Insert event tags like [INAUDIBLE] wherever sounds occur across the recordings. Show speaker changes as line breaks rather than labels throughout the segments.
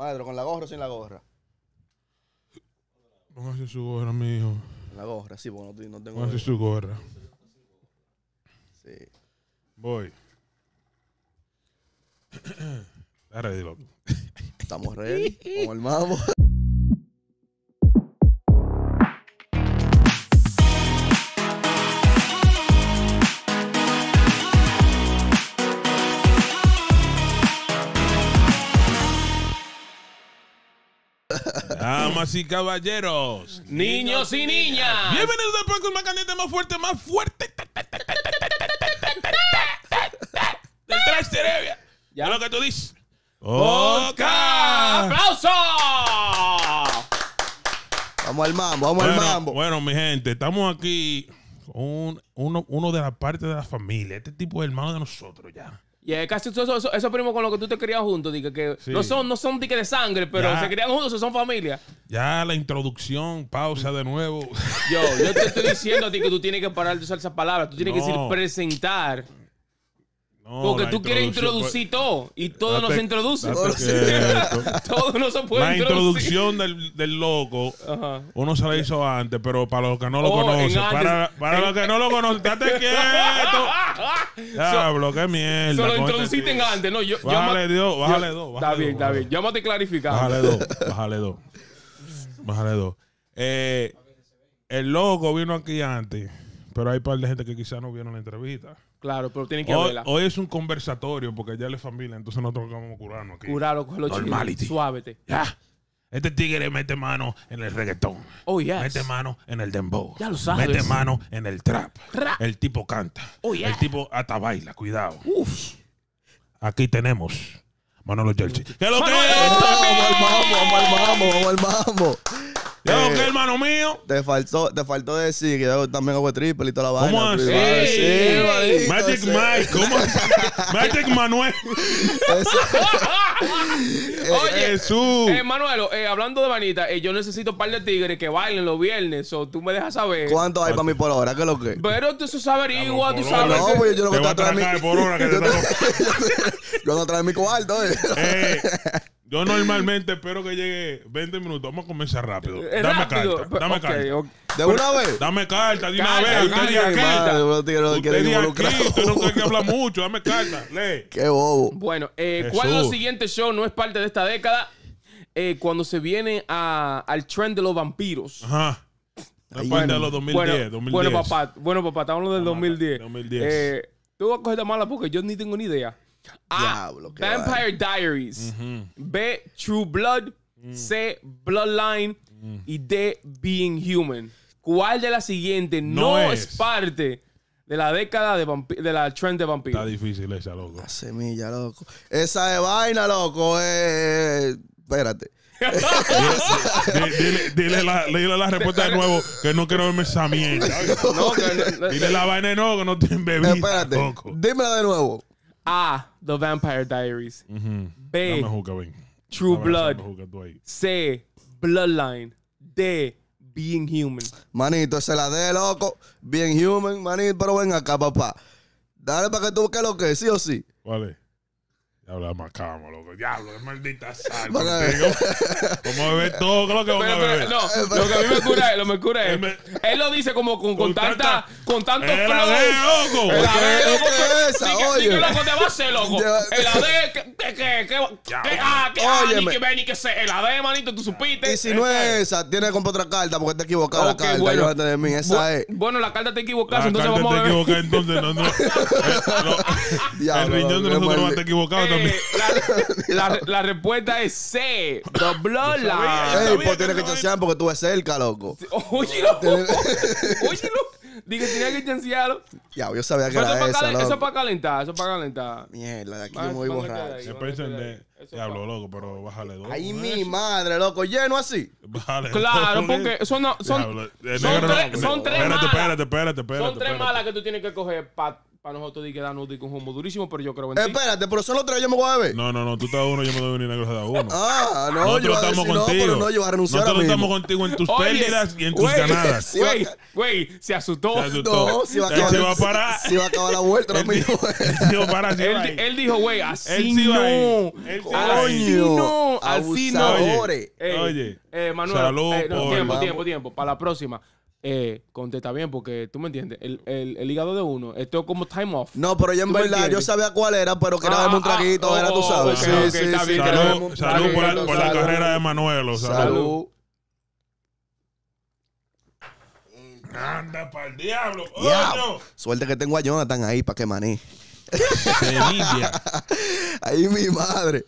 Maestro, ¿con la gorra o sin la gorra?
Póngase su gorra, mi hijo.
Con la gorra, sí, porque no, no tengo. Póngase su gorra. Sí.
Voy. [COUGHS] Está ready, loco. Estamos ready. Como el mambo. [LAUGHS] así caballeros, niños y niñas. Bienvenidos al próximo caliente, más fuerte, más fuerte. Del Ya lo que tú dices. ¡Boca! ¡Aplauso! Vamos al mambo, vamos al mambo. Bueno, mi gente, estamos aquí. con uno, uno de la parte de la familia. Este tipo es hermano de nosotros ya.
Y es casi eso, eso primos con lo que tú te crías juntos, dique, que no son, no son dique de sangre, pero se crían juntos, son familia.
Ya la introducción, pausa de nuevo.
Yo, yo te
estoy diciendo a ti que tú tienes que parar de usar esas palabras, tú tienes que decir presentar.
Porque tú quieres pues, introducir
todo y todo no se introduce. [LAUGHS] todo
no se puede La introducción del, loco, uno se la hizo antes, pero para los que no lo oh, conocen, para, para los que no lo conocen, date [LAUGHS] quieto. Diablo, qué mierda. Se lo introduciste antes, no. Yo, bájale dos, bájale dos. Está bien, está bien. Llámate clarificado. Bájale dos, bájale dos. Bájale dos. Eh, el loco vino aquí antes, pero hay un par de gente que quizás no vieron la entrevista.
Claro, pero tienen que hoy, Hoy
es un conversatorio porque ya es familia, entonces nosotros vamos a curarnos aquí. Curarlo con los chicos. Suávete. Ya. Este tigre mete mano en el reggaetón. Oh, Mete mano en el dembow. Ya lo sabes. Mete mano en el trap. El tipo canta. Oh, el tipo hasta baila, cuidado. Uf. Aquí tenemos Manolo Jersey. ¡Que lo que
Vamos, vamos,
vamos, vamos, vamos. Tengo eh,
que, hermano mío. Te faltó, te faltó decir que yo también hago triple y toda la vaina. ¿Cómo así? Sí,
Magic Mike, ¿cómo [LAUGHS] Magic Manuel. [LAUGHS] Oye, eh, Jesús. Eh,
Manuel, eh, hablando de vanita, yo necesito un par de tigres que bailen los viernes.
O tú me dejas saber. ¿Cuánto hay para mí por hora? ¿Qué es lo que?
Pero tú sabes, averigua, tú sabes. No, pues yo no
voy a traer por hora
[LAUGHS]
Yo no traigo mi cuarto, eh.
Yo normalmente espero que llegue 20 minutos. Vamos a comenzar rápido. Eh, dame carta. Pues, dame carta. Okay. ¿De una vez? Dame carta, de una vez. Usted diga no tengo que hablar mucho. Dame carta. [LAUGHS] Lee. Qué bobo. Bueno, eh, ¿cuál de los
siguientes shows no es parte de esta década? Eh, cuando se viene a, al trend de los vampiros.
Ajá.
es parte de los 2010, bueno, 2010. Bueno, papá.
Bueno, papá. Estamos hablando del 2010. 2010. Eh, tú vas a coger la mala porque yo ni tengo ni idea. Ah, Vampire Diaries. B. True Blood. Mm. C. Bloodline. Mm. Y D. Being Human. ¿Cuál de las siguientes no, es. parte de la década de, de la
trend de Está difícil esa, loco. loco. Esa de vaina, loco. Eh,
espérate. Dile, [LAUGHS] dile la, respuesta de nuevo, que no quiero verme esa mierda. Dile la vaina de nuevo, que no tiene bebida, Espérate.
Dímela de nuevo. A. Ah, The Vampire Diaries.
Mm-hmm. B. True Blood.
C. Bloodline. D. Being Human. Manito, se la de, loco. Being Human, manito, pero ven acá, papá. Dale para que tú que lo que sí o sí. Vale. Habla más calmo loco.
Diablo, es maldita sal. Eh. Vamos a beber todo lo que vamos a beber. No, eh, lo que a mí me cura, lo me
cura es. Eh, él lo dice como con, con, tanta. Con tanto flow. El AD, loco. El AD, loco. ¿Qué es esa? Oye. loco te va a hacer, loco. El AD, ¿qué? ¿Qué?
¿Qué? Ah, ¿qué?
Ah, ni que ven, ni que sé. El AD, manito, tú supiste. Y si no es este-
esa, tiene que comprar otra carta porque está equivocada la carta. Bueno. de mí, esa es.
Bueno, la carta está equivocada, entonces vamos a ver. La carta está
equivocada, entonces
no, no. [LAUGHS] El riñón de nosotros no estar equivocado la, [LAUGHS] la, la, respuesta es C. Doblola. Ey, pues tienes que
chancear porque tú ves cerca, loco.
Óyelo. [LAUGHS] Óyelo. Dije, tenía que chancearlo.
Ya, yo sabía que era eso esa, Eso es para calentar, eso es para calentar. Mierda, de aquí yo me voy
borracho. Se puede entender. Diablo, loco, pero bájale dos. Ay, mi
madre, loco, lleno así.
Bájale Claro, porque son, son, son, tres, son tres malas. Espérate, espérate, espérate, espérate. Son tres
malas que tú tienes que coger para para nosotros di que dan un humo durísimo, pero yo creo en ti.
Espérate, pero solo tres yo me voy a beber. No, no, no, tú estás uno, yo me doy una negra da uno. Ah, no, yo estamos contigo. No, pero no, yo voy a renunciar Nosotros estamos contigo en tus pérdidas y en tus ganadas. Güey,
güey, se asustó.
Se No, se va a acabar.
Se va a acabar la vuelta,
no
dijo Se va a parar. Él dijo, güey, así no. Así no. Así eh, eh, no. Oye, Manuel. Tiempo, tiempo, tiempo. Para la
próxima eh, contesta bien, porque tú me entiendes, el, el, el, hígado de uno, esto es como time off. No,
pero yo en verdad, yo sabía cuál era, pero que era ah, un ah, traguito, era tú oh, sabes. sí, sí, salud, por, la, carrera de Manuelo. Salud. salud.
Anda para el diablo.
Suerte que tengo a Jonathan ahí para que maní. [LAUGHS] Ahí mi madre.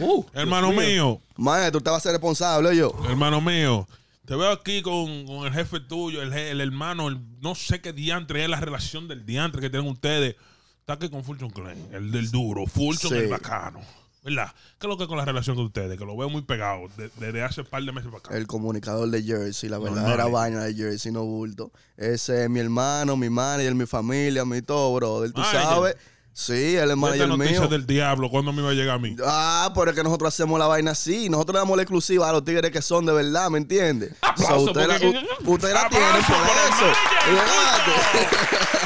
Uh, Hermano
mío. Madre, tú te vas a ser responsable, yo. Hermano mío. Te veo aquí con, el jefe tuyo, el, el hermano, no sé qué diantre es la relación del diantre que tienen ustedes. Está aquí con Fulton Klein, el del duro, Fulton del bacano. ¿Verdad? ¿Qué es lo que es con la relación de ustedes? Que lo veo muy pegado desde hace un par de meses
El comunicador de Jersey, la verdadera baña de Jersey, no bulto. Ese es mi hermano, mi manager, mi familia, mi todo, brother. Tú ah, sabes Sí, él es manager Esta noticia del
diablo, ¿cuándo me iba a llegar a mí?
Ah, pero es que nosotros hacemos la vaina así. Nosotros le damos la exclusiva a los tigres que son de verdad, ¿me entiendes? [LAUGHS] so, usted, la, usted tiene por eso.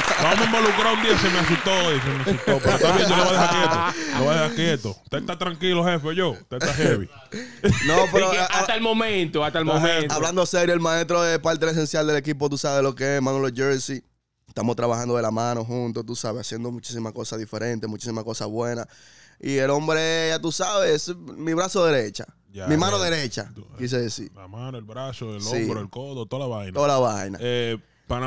[LAUGHS] Vamos a involucrar un día, se me asustó hoy. se me asustó. Pero está bien, yo lo voy a dejar quieto. Lo voy a dejar quieto. Usted está tranquilo,
jefe, yo. Usted está heavy. [LAUGHS] no, pero... hasta el momento, hasta el momento. Hablando
serio, el maestro es parte esencial del equipo, tú sabes lo que es, Manuel Jersey estamos trabajando de la mano juntos, tú sabes, haciendo muchísimas cosas diferentes, muchísimas cosas buenas. Y el hombre, ya tú sabes, es mi brazo
derecha. mi mano derecha, eh, quise decir. La mano, el brazo, el hombro, el codo, toda la vaina. Toda la vaina. Eh,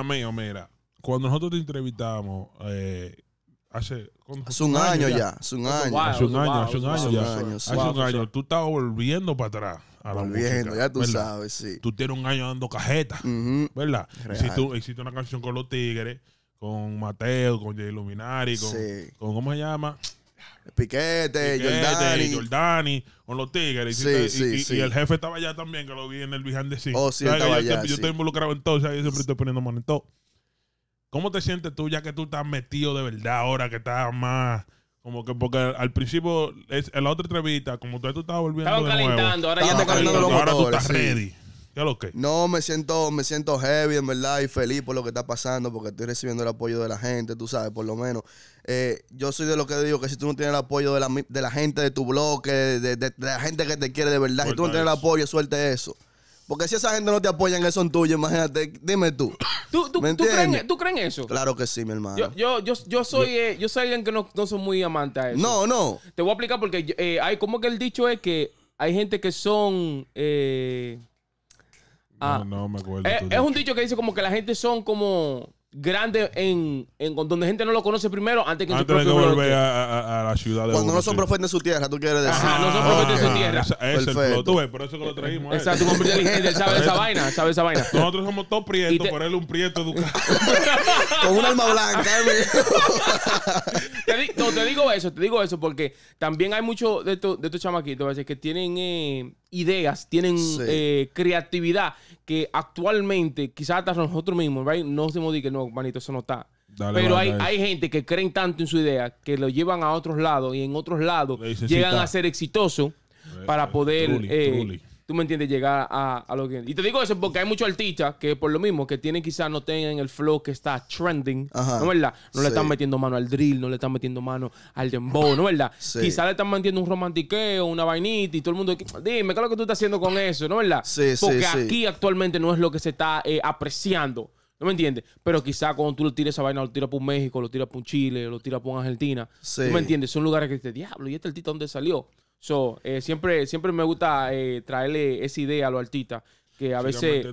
mí, mira, cuando nosotros te entrevistamos, eh, hace, hace un año ya, hace un año, hace un año, hace un año, hace un año, tú estabas volviendo para atrás a ya tú sabes, sí. Tú tienes un año dando cajeta, ¿verdad? tú hiciste una canción con los Tigres, con Mateo, con Jay Luminari, con, ¿cómo se llama? Piquete, Piquete Jordani. Jordani. con los Tigres. Sí, sí, y, sí. y, el jefe estaba allá también, que lo vi en el Behind de Oh, sí, estaba yo, allá, yo estoy involucrado en todo, yo siempre estoy poniendo mano en todo. ¿Cómo te sientes tú ya que tú estás metido de verdad ahora, que estás más como que porque al principio, es, en la otra entrevista, como tú, estabas volviendo
Estaban estaba calentando, ahora ya te calentando Ahora tú estás ready. lo que? No, me siento, me siento heavy, en verdad, y feliz por lo que está pasando, porque estoy recibiendo el apoyo de la gente, tú sabes, por lo menos. Eh, yo soy de lo que digo que si tú no tienes el apoyo de la, de la gente de tu bloque, de, de, la gente que te quiere de verdad, si tú no tienes el apoyo, suelte eso. Porque si esa gente no te apoya en eso en tuyo, imagínate, dime tú. ¿Tú, tú, crees, eso? Claro que sí, mi hermano.
Yo, soy, eh, yo soy alguien que no, no soy muy amante a eso. No, no. Te voy a explicar porque eh, hay como que el dicho es que hay gente que son... Eh, ah,
no, me acuerdo.
es un dicho que dice como que la gente son como grande en, en donde gente no lo conoce primero antes que antes su propio de volver
a, a, a, la ciudad de cuando no son profetas
de su tierra tú quieres decir Ajá,
no son profetas de su ah,
tierra es tú ves por eso que lo trajimos exacto eh. como inteligente sabe esa vaina sabe esa vaina nosotros somos todos prietos te... él es un prieto educado [LAUGHS] con un alma blanca eh,
[LAUGHS] te, no, te digo eso te digo eso porque también hay muchos de, de, estos chamaquitos que tienen eh, ideas, tienen eh, creatividad que actualmente, quizás hasta nosotros mismos, ¿verdad? no decimos que no, manito, eso no está. Pero hay, hay, gente que creen tanto en su idea que lo llevan a otros lados y en otros lados llegan a ser exitosos eh, para poder eh, tú me entiendes, llegar a, lo que... Y te digo eso porque hay muchos artistas que por lo mismo, que tienen quizás no tengan el flow que está trending, ¿no ¿no verdad? No le están metiendo mano al drill, no le están metiendo mano al dembow, ¿no verdad? Quizás le están metiendo un romantiqueo, una vainita y todo el mundo... Dime, ¿qué es lo que tú estás haciendo con eso, ¿no verdad? Sí, porque aquí actualmente no es lo que se está eh, apreciando. ¿No me entiendes? Pero quizá cuando tú lo tires esa vaina, lo tiras por México, lo tiras por Chile, lo tiras por Argentina. ¿No me entiendes? Son lugares que este diablo, ¿y este artista dónde salió? So, eh, siempre, siempre me gusta eh, traerle esa idea a los artistas. Que a veces.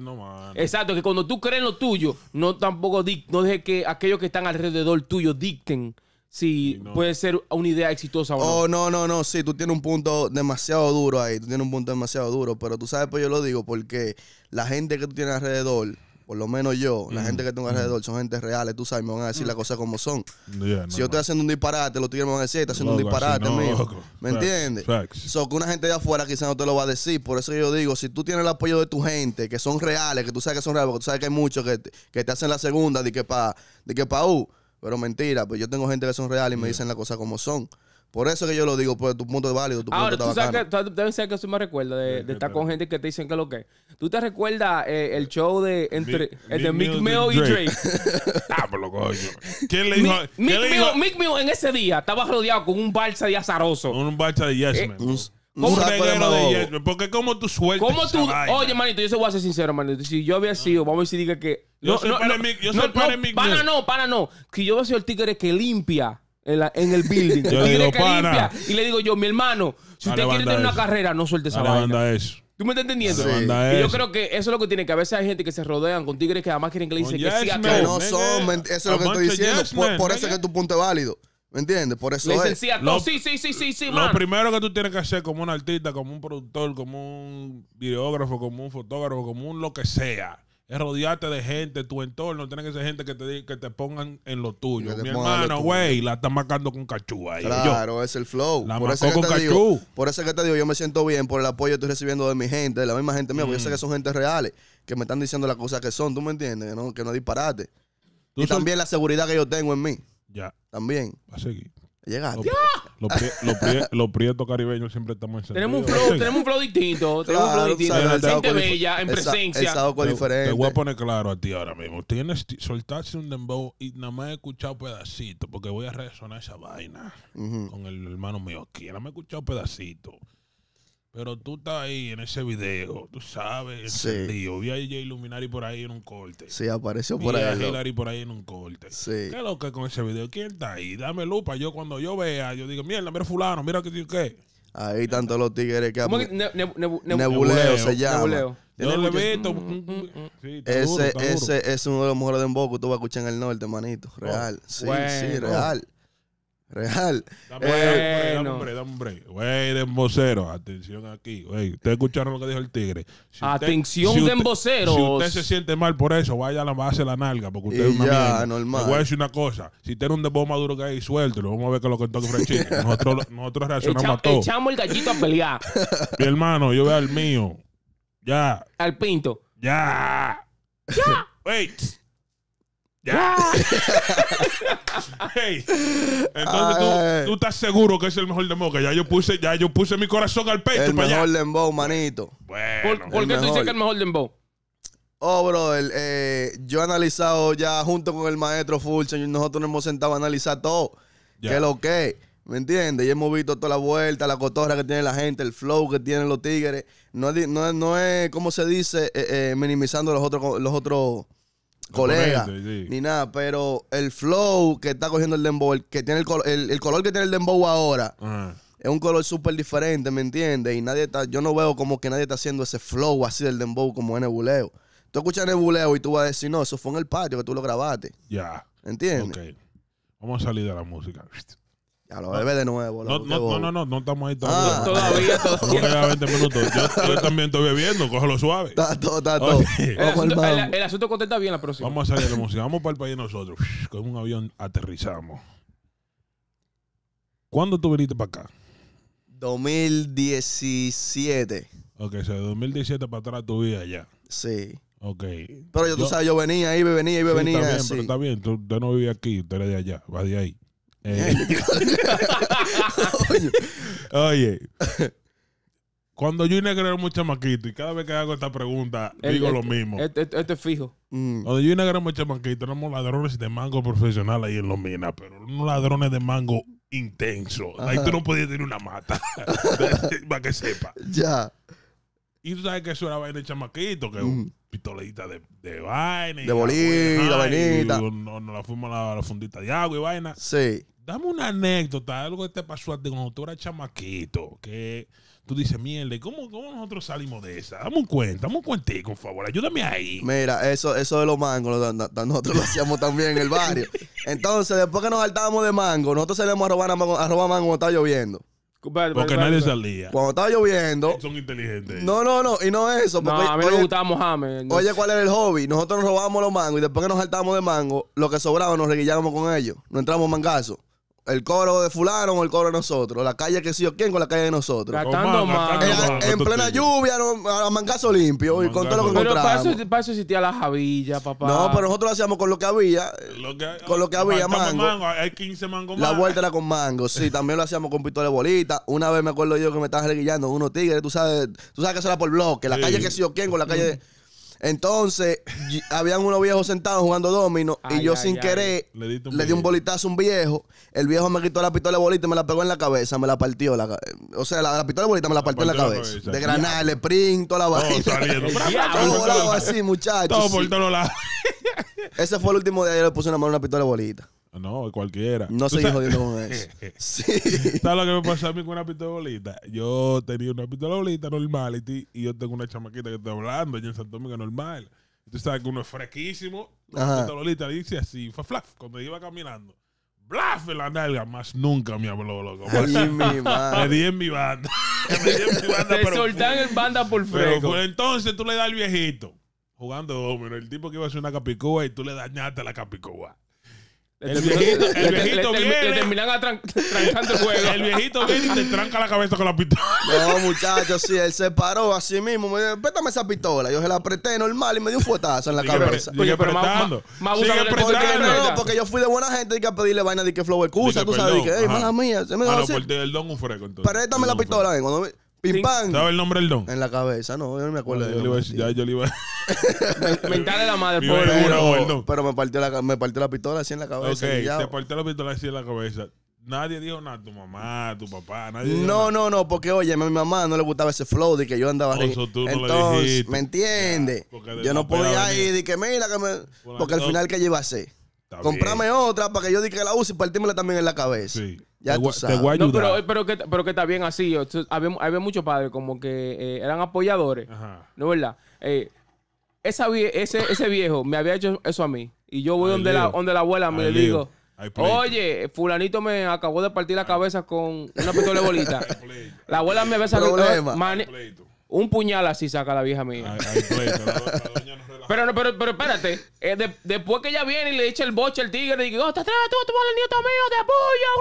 Exacto, que cuando tú crees lo tuyo, no tampoco no dejes que aquellos que están alrededor tuyo dicten si puede ser una idea exitosa o no.
Oh, no, no, no, sí, tú tienes un punto demasiado duro ahí, tú tienes un punto demasiado duro, pero tú sabes, pues yo lo digo, porque la gente que tú tienes alrededor por lo menos yo, la gente mm, que tengo alrededor mm. son gente reales, tú sabes, me van a decir mm. las cosas como son. si yo estoy haciendo un disparate, los tigres me van a decir, está haciendo un disparate, mío. ¿Me entiendes? So que una gente de afuera quizás no te lo va a decir. Por eso yo digo, si tú tienes el apoyo de tu gente, que son reales, que tú sabes que son reales, porque tú sabes que hay muchos que, te hacen la segunda, de que pa, de que uh, pero mentira, pues yo tengo gente que son reales y me dicen las cosas como son. Por eso que yo lo digo, por pues, tu punto es válido. Tu Ahora, punto tú sabes
que, tú, deben ser que eso me recuerda de, estar con gente que te dicen que lo que. ¿Tú te recuerdas eh, el show de entre
el de Mick y Drake? ah, por lo coño.
¿Quién le dijo? Mick, ¿quién en ese día estaba rodeado con un balsa de azaroso. Un balsa de Yes eh,
Un reguero
de yes, Porque como tú sueltas ¿Cómo tú? Oye, manito, yo se voy a ser sincero, manito. Si yo había ah. sido, vamos a decir que... No, yo soy no, no, Mick no, para no, Para no, Que yo hubiera sido el tigre que limpia en, el building. Y le digo yo, mi hermano, si usted quiere tener una carrera, no suelte esa banda. eso. ¿Tú me estás entendiendo? Y yo creo que eso es lo que tiene que a veces hay gente que se rodean con tigres
que además quieren que le dicen que sí a Que no son, eso es lo que estoy diciendo. por, eso es que
tu punto es válido.
¿Me entiendes? Por eso es. Lo, sí,
sí, sí, sí,
primero que tú tienes que hacer como un artista, como un productor, como un videógrafo, como un fotógrafo, como un lo que sea, es eh, rodearte de gente, tu entorno, tiene que ser gente que te, que te pongan en lo tuyo. Mi hermano, güey, la está marcando con cachú ahí. Claro, es el flow. por eso con te Digo,
por eso que te digo, yo me siento bien por el apoyo que estoy recibiendo de mi gente, de la misma gente mía, porque yo sé mm. que son gente reales, que me están diciendo las cosas que son, ¿tú me entiendes? ¿No? Que no disparate.
Y también la seguridad que yo tengo en mí. Ya. También. A seguir. Llegaste. Los, prietos caribeños siempre estamos en Tenemos un flow, tenemos
un flow distinto. Tenemos un flow distinto. en presencia. te, voy a
poner claro a ti ahora mismo. Tienes soltarse un dembow y nada más he escuchado pedacito, porque voy a resonar esa vaina con el hermano mío aquí. Nada más he escuchado pedacito. Pero tú estás ahí en ese video, tú sabes, encendido. Sí. Vi a DJ Luminari por ahí en un corte.
Sí, apareció por ahí. Vi a Hillary por ahí en un corte. Sí. ¿Qué es
lo que con ese video? ¿Quién está ahí? Dame lupa. Yo cuando yo vea, yo digo, mierda, mira fulano, mira que qué. Ahí tanto los tigres que... ¿Cómo que ne
nebuleo, se llama. Nebuleo. Yo lo he visto. Mm, mm, mm, sí, ese,
ese, es uno de los mejores de Emboco tú vas a escuchar en el norte, manito. Real. Sí, sí, real.
Real. Dame, eh, hombre. Güey, de Atención aquí. ustedes escucharon lo que dijo el tigre. Atención, usted, Si, usted se siente mal por eso, vaya a la base de la nalga. Porque usted y es una ya, normal. voy a decir una cosa. Si tiene un más duro que hay, suéltelo. Vamos a ver que [LAUGHS] lo contó Franchini. Nosotros,
nosotros reaccionamos Echa, a todo. Echamos el gallito a pelear.
Mi hermano, yo veo al mío. Ya. Al pinto. Ya. Ya. Wait. [LAUGHS]
entonces
tú, estás seguro que es el mejor dembow, que ya yo puse, ya yo puse mi corazón al pecho. El mejor dembow, manito.
¿Por, qué tú dices que es el
mejor dembow? Oh, bro, eh, yo he analizado ya junto con el maestro y nosotros nos hemos sentado a analizar todo. Que es lo que? ¿Me entiendes? Y hemos visto toda la vuelta, la cotorra que tiene la gente, el flow que tienen los tigres. No, no, es, como se dice, eh, eh, minimizando los otros, los otros
colega, ni
nada, pero el flow que está cogiendo el dembow, el, que tiene el, el, color que tiene el dembow ahora, es un color súper diferente, ¿me entiendes? Y nadie está, yo no veo como que nadie está haciendo ese flow así del dembow como en Nebuleo. Tú escuchas Nebuleo y tú vas a decir, no, eso fue en el patio que tú lo grabaste.
Ya. ¿Me ¿Entiendes? Ok. Vamos a salir de la música. Ya lo bebe de nuevo. No, no, no, no, no, estamos ahí ah. Ah, todavía. todavía, todavía. minutos. Yo, también estoy bebiendo, cógelo suave. Está todo, está todo. El, asunto contesta bien la próxima. Vamos a salir de la Vamos para el país nosotros. Con un avión aterrizamos. ¿Cuándo tú viniste para acá? 2017. Ok, o sea, de 2017 para atrás tu vida ya Sí. Ok. Pero yo, tú sabes, yo venía, iba, venía, iba, venía. Está pero está bien. Tú, no vivías aquí, tú eres de allá, vas de ahí. Eh, [LAUGHS] oye. Cuando yo crear un maquito y cada vez que hago esta pregunta, digo lo mismo. Este, este, este es fijo. Mm. Cuando yo inauguré un chamaquito, éramos ladrones de mango profesional ahí en Los Minas pero unos ladrones de mango intenso. Ahí tú no podías tener una mata. [LAUGHS] para que sepa. Ya. Y tú sabes que eso era vaina de chamaquito, que es mm. pistolita de, de vaina. De bolita, vainita. No, la fuimos a la, fundita de agua y vaina. Sí. Dame una anécdota, algo que te pasó a cuando tú eras chamaquito, que tú dices, mierda, ¿cómo, ¿cómo nosotros salimos de esa? Dame un cuento, dame un cuentico, por favor, ayúdame ahí.
Mira, eso, eso de los mangos, nosotros lo hacíamos también en el barrio. [LAUGHS] Entonces, después que nos saltábamos de mango, nosotros salimos a robar, a, robar mango cuando estaba lloviendo. Porque nadie salía. Cuando estaba lloviendo.
Son inteligentes. No,
no, no. Y no eso. a mí oye, me gustaba Mohamed. Oye, ¿cuál era el hobby? Nosotros nos robábamos los mangos y después que nos saltamos de mango, lo que sobraba nos reguillábamos con ellos. Nos entramos mangazo. El coro de fulano o el coro de nosotros. La calle que sí o quién con la calle de nosotros. En, plena lluvia, a mangazo limpio y con todo lo que encontramos. eso,
para eso existía la jabilla,
papá. No, pero nosotros lo hacíamos con lo que había. con lo que ah, había, mango. Hay 15 mangos La vuelta era con mango, sí. También lo hacíamos con pistola de bolita. Una vez me acuerdo yo que me estaban reguillando unos tigres, tú sabes, tú sabes que eso era por bloque. La calle que sí o quién con la calle. Entonces, habían unos viejos sentados jugando domino y yo sin querer Le di un bolitazo a un viejo. El viejo me quitó la pistola de bolita y me la pegó en la cabeza, me la partió. la o sea, la, la pistola de bolita me la, partió en la cabeza. De granada, el sprint, toda la vaina. [LAUGHS] Todo volado así, muchachos. Todo por lados.
Ese fue el último día que yo le puse una mano una pistola de bolita. No, cualquiera. No seguí jodiendo con eso. [LAUGHS] sí. ¿Sabes lo que me pasó a mí con una pistololita Yo tenía una pistolita normal y, yo tengo una chamaquita que está hablando allá en Santo Domingo normal. Tú sabes que uno es fresquísimo. La pistolita dice así, fa flaf, cuando iba caminando. Blaf en la nalga, más nunca me habló, loco. [LAUGHS] me di en mi banda. [LAUGHS] me di en mi banda. Te soltan en banda por fresco. entonces tú le das al viejito jugando domino. El tipo que iba a hacer una capicúa y tú le dañaste la capicúa. El viejito, el viene. el juego. El viejito viene y te tranca la cabeza con la pistola. No, muchachos, sí,
él se paró así mismo. Me dijo, préstame esa pistola. Yo se la apreté normal y me dio un fuetazo en la cabeza. Pre, sigue Oye, Más, sigue porque yo fui de buena gente y que a pedirle vaina de que flow excusa, tú sabes. que, hey, mala mía. Se me A ah,
don un freco entonces. Préstame
la pistola, ven. Cuando Pim pam. ¿Sabes el nombre del don? En la cabeza, no, yo no me acuerdo. él. Ah, yo, iba ya, yo le iba
a [LAUGHS] Mental de la madre, [LAUGHS] pobre.
Pero, me, partió la, me la pistola así en la cabeza. Ok, te
partió la pistola así en la cabeza. Nadie dijo nada, tu mamá, tu papá, nadie. Dijo no,
nada. no, no, porque oye, a mi mamá no le gustaba ese flow de que yo andaba Oso, Entonces, ¿me entiendes? Yo no podía ir
y que mira que
me. Porque al final, ¿qué yo iba a hacer? Comprame otra para que yo diga que la use y partímela también en la cabeza.
Sí pero,
pero, que, pero que está bien así. había, muchos padres como que eh, eran apoyadores. ¿No es verdad? Eh, ese, ese viejo me había hecho eso a mí. Y yo voy donde, la, donde la, abuela me le digo. Oye, fulanito me acabó de partir la cabeza con una pistola de bolita. [LAUGHS] la abuela me besa... sacado eh, un puñal así saca la vieja mía. Pues, pero, no, pero, pero espérate. Eh, después que ella viene y le echa el boche al tigre, y dice oh, te atreves tú, tú vas el nieto mío, te apoyo.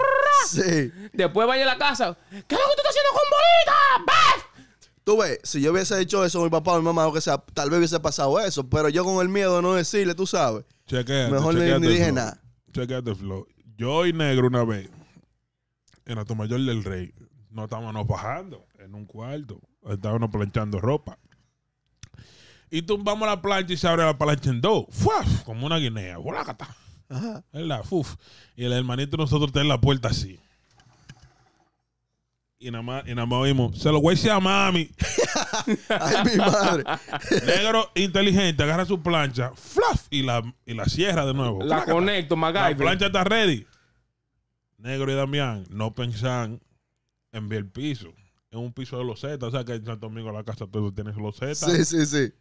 Sí.
Después vaya a la casa. ¿Qué es lo que tú estás haciendo con bolita? ¿ves?
Tú ves, si yo hubiese hecho eso mi papá o mi mamá, que sea, tal vez hubiese pasado eso, pero yo con el miedo de no decirle, tú sabes.
mejor ni, dije nada. Chequeate, Flo. Yo y Negro una vez, en la Mayor del Rey, no estábamos bajando en un cuarto. Estaba uno planchando ropa. Y tumbamos la plancha y se abre la plancha en dos. Como una guinea. cata ¿Verdad? ¡Fuf! Y el hermanito nosotros está la puerta así. Y nada más, y se lo voy a decir a mami. [LAUGHS] Ay, mi madre. Negro inteligente, agarra su plancha, fluff, y la, y cierra de nuevo. La conecto, La plancha está ready. Negro y Damián no pensan en ver el piso un piso de loseta. O sea que en Santo Domingo la casa todo tiene loseta. Sí, sí, sí.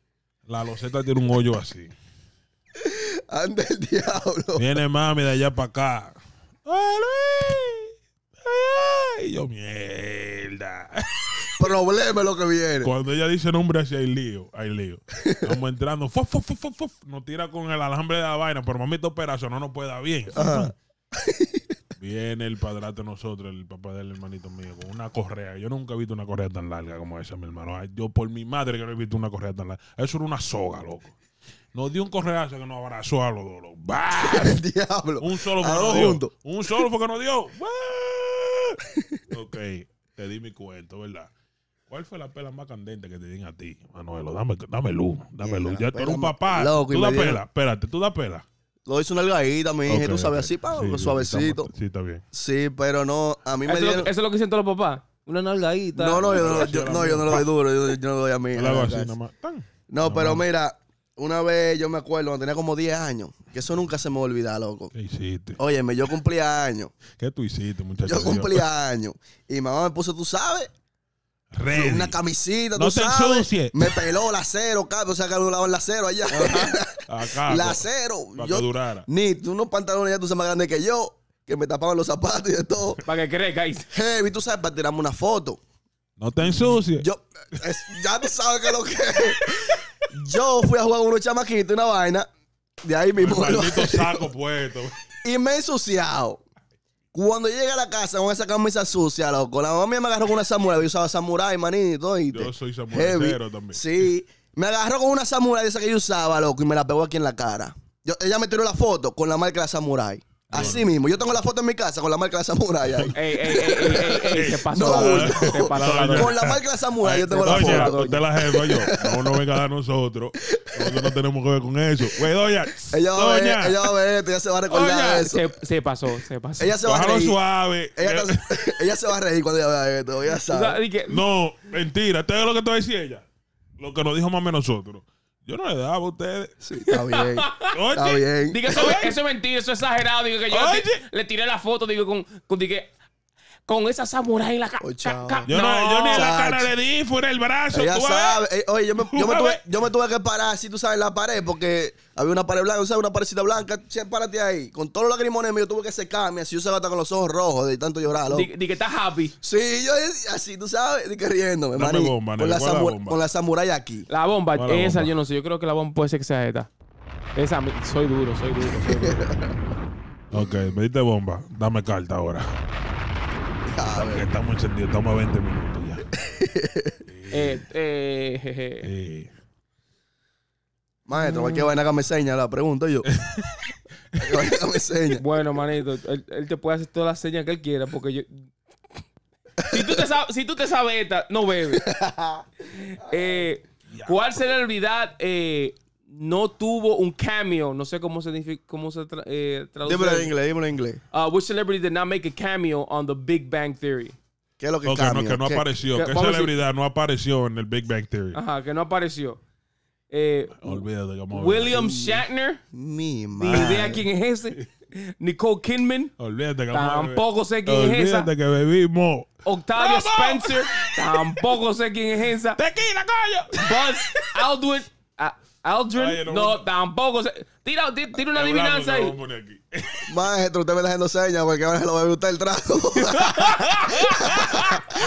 La loseta tiene un hoyo así. Anda el diablo. Viene mami de allá para acá.
¡Ay, Luis!
¡Ay! yo, mierda. [LAUGHS] Problema es lo que viene. Cuando ella dice nombre así, hay lío, hay lío. Estamos entrando, fof, nos tira con el alambre de la vaina, pero mami, esta operación no nos puede dar bien. Ajá. [LAUGHS] Viene el padrato nosotros, el papá del hermanito mío, con una correa. Yo nunca he visto una correa tan larga como esa, mi hermano. Yo por mi madre que no he visto una correa tan larga. Eso era una soga, loco. Nos dio un correazo que nos abrazó a los dos. Un solo fue que dio. Un solo porque nos dio. [LAUGHS] ok, te di mi cuento, ¿verdad? ¿Cuál fue la pela más candente que te di a ti, Manuelo? Dame, dame luz, dame luz. Ya tú eres un papá. tú da pela, espérate, tú da pela. Lo hice una nalgadita, mi hija tú sabes, así, pa, suavecito. Sí, está bien. Sí,
pero no, a mí me dieron... ¿Eso es lo que dicen todos los papás? Una nalgadita. No, no, yo no, yo, no, lo doy [LAUGHS] duro, yo, no lo doy a mí. No, no, no pero mira, una vez yo me acuerdo, cuando tenía como 10 años, que eso nunca se me olvida, loco. ¿Qué hiciste? Óyeme, yo cumplía años. ¿Qué tú hiciste, muchachos? Yo cumplía años. Y mamá me puso, tú sabes, una camisita, no te ensucie Me peló la cero, cabrón. O sea, que me lavaban la cero allá. [LAUGHS] Acá, la cero. Para que durara. Ni unos pantalones ya tú sabes más grandes que yo, que me tapaban los zapatos y de todo. [LAUGHS] Para que crezcáis. Heavy, tú sabes, para tirarme una foto. No te ensucie Yo,
ya tú sabes que lo que
es. Yo fui a jugar con unos chamaquitos, una vaina. De ahí mismo. maldito [LAUGHS] saco puesto. Y me he ensuciado. Cuando llegué a la casa con esa camisa sucia, loco, la mamá mía me agarró con una samurai. Yo usaba samurai, manito. Yo soy
Samurai. también.
Sí. Me agarró con una samurai esa que yo usaba, loco, y me la pegó aquí en la cara. ella me tiró la foto con la marca de la samurai. Así mismo. Yo tengo la foto en mi casa con la marca de Samurai. Ey, ey, ey, ey, pasó la, Con la marca de Samurai yo tengo la
foto. usted la jefa, yo. No, no venga a nosotros. Nosotros no tenemos que ver con eso. doña. Ella va a ella va
a ver esto, ella se va a recordar eso. se, pasó, se
pasó.
Ella se va a
suave.
[LAUGHS] Ella, se va a reír cuando ella vea esto, No, mentira. ¿Esto es lo que te decir ella? Lo que nos dijo más o menos nosotros. Yo no le daba a ustedes. Sí, está bien. [LAUGHS] Oye, está bien. Digo, eso,
eso, es mentira, eso es exagerado. Digo que yo le tiré la foto, digo, con, con con esa samurai en la cara. Oh, yo, ni en la cara
le di, fuera el brazo. Ella eh, oye, yo me, tuve, que parar así, tú sabes, en la pared, porque había una pared blanca, ¿sabes? Una parecita blanca. Che, párate ahí. Con todos los lagrimones Yo tuve que secarme, así yo se hasta con los ojos rojos de tanto llorar. de que estás happy. Sí, yo así, tú sabes, di que riendo con, la
samurái con, la samurai aquí. La bomba, esa yo no sé. Yo creo que la bomba puede
ser que sea esta.
Esa, soy duro, soy duro. Soy duro.
[LAUGHS] ok, me diste bomba. Dame carta ahora. Estamos encendidos, estamos a 20 minutos ya. [LAUGHS] eh, eh, eh. Maestro, mm. [LAUGHS] cualquier
vaina
que me seña la
pregunto yo. me Bueno, manito, él, te puede hacer todas las señas que él quiera, porque yo. Si tú te sabes, si tú te esta, no bebes. [LAUGHS] Eh, cuál ¿Cuál la eh, no tuvo un cameo. No sé cómo se, cómo se eh, traduce. Dímelo en inglés, dímelo en inglés. Ah, which celebrity did not make a cameo on The Big Bang Theory? ¿Qué es lo que okay, cameo? No, que no apareció. ¿Qué, celebridad
no apareció en el Big Bang Theory?
Ajá, que no apareció.
Eh, Olvídate,
William Shatner.
Mi madre. Ni
idea quién es ese. Nicole Kidman.
Olvídate, que Tampoco sé quién es esa. Olvídate que bebimos.
Octavia Spencer. Tampoco sé quién es esa. Tequila, coño. Buzz Aldwin. Aldrin, no, tampoco. Tira, una adivinanza ahí.
[LAUGHS] Maestro, usted me está haciendo señas porque ahora lo va a gustar el trago.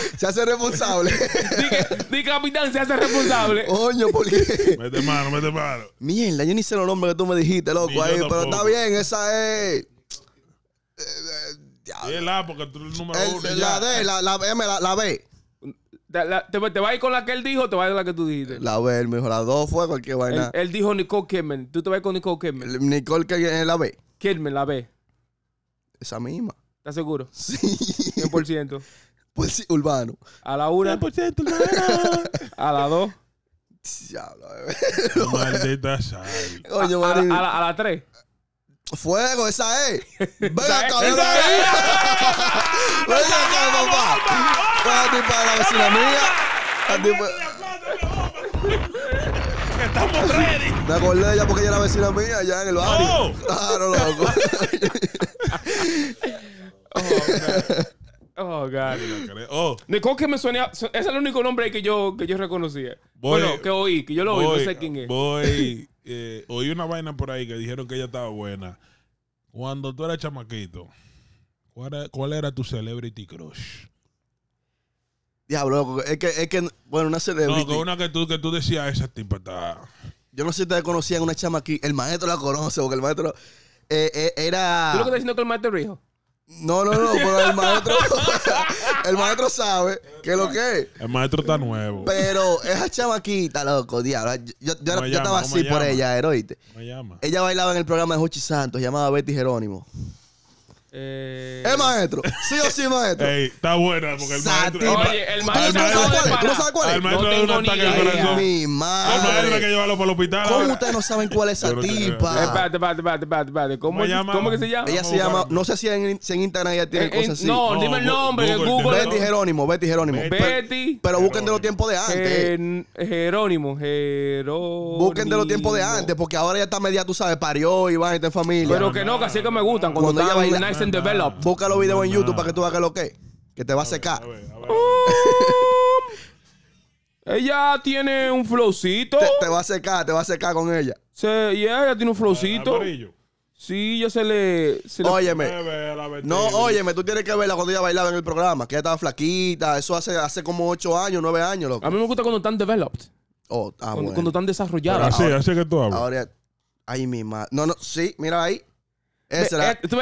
[LAUGHS] se hace responsable.
Di, capitán,
se hace responsable. Coño, ¿por qué? Mete mano, mete mano. Mierda, yo ni sé los nombres que tú me dijiste, loco. Ahí, pero está bien, esa es. Eh,
porque tú eres el número uno. La D, la,
la M, la, la B
te, vas a ir con la que él dijo o te vas a ir con la que tú dijiste?
La B, él me la dos fue cualquier vaina.
Él, dijo Nicole Kidman. ¿Tú te vas a ir con Nicole Kidman? Nicole Kidman es la B. Kidman, la B. Esa misma. ¿Estás seguro? Sí. 100%. [LAUGHS]
Pues sí, urbano.
A la una. 100% urbano. [LAUGHS] a la dos.
Diablo, bebé.
[LAUGHS] Maldita sal. a, a, la, a
tres. Fuego, esa es. Venga, cabrón. Venga, cabrón, papá. Para para la vecina mía. Estamos ready. Me acordé de porque ella era vecina mía allá en el barrio. Claro, loco.
[LAUGHS] Oh, God. Oh, God. Oh. Nicole que me suena. Ese es el único nombre que yo, que yo
reconocía. bueno, que oí, que yo lo oí, no sé quién es. Voy. Eh, oí una vaina por ahí que dijeron que ella estaba buena. Cuando tú eras chamaquito, ¿cuál era, tu celebrity crush?
Diablo, es que, es que, bueno, una celebrity. No, que una
que tú, que tú decías, esa tipa está.
Yo no sé si te conocían una chama aquí. El maestro la conoce, porque el maestro
eh, eh, era. ¿Tú lo que estás diciendo que el maestro rijo?
No, no, no, pero el maestro. [LAUGHS] el maestro sabe que lo que es.
El maestro está nuevo.
Pero esa chamaquita loco, diablo. Yo, estaba así por ella, heroíte. ¿eh? Ella bailaba en el programa de Juchi Santos, llamada Betty Jerónimo.
Eh... Es
maestro. Sí
o sí, maestro. Ey, está buena porque el maestro. Oye, el maestro. ¿Tú, no sabes cuál es? El maestro de un ataque al Mi madre. El maestro que llevarlo para el hospital. ¿Cómo ustedes no saben cuál es esa tipa?
Espérate, espérate, espérate, espérate. ¿Cómo, ¿Cómo, que se llama? Ella se llama. No sé
si en, si en Instagram ella tiene cosas así. No, dime el nombre. Google. Betty Jerónimo. Betty Jerónimo. Betty. Pero busquen de los tiempos de antes. Jerónimo. Jerónimo. Busquen de los tiempos de antes porque ahora ya está media, tú sabes, parió y va y está familia. Pero que no,
que así que me gustan. Cuando ella baila en develop Busca los videos en YouTube para
que tú hagas lo que que te va a secar. Um, ella tiene un flowcito. Te, va a secar, te va a secar con ella. Se, y ella tiene un flowcito. Sí, yo se le. Se óyeme.
No, óyeme,
tú tienes que verla cuando ella bailaba en el programa, que ella estaba flaquita. Eso hace, hace como 8 años, 9 años, A mí me gusta cuando están developed. Oh, ah, cuando, están desarrolladas. Así, así que tú hablas. Ahora, ahí misma. No, no, sí, mira ahí. Eh,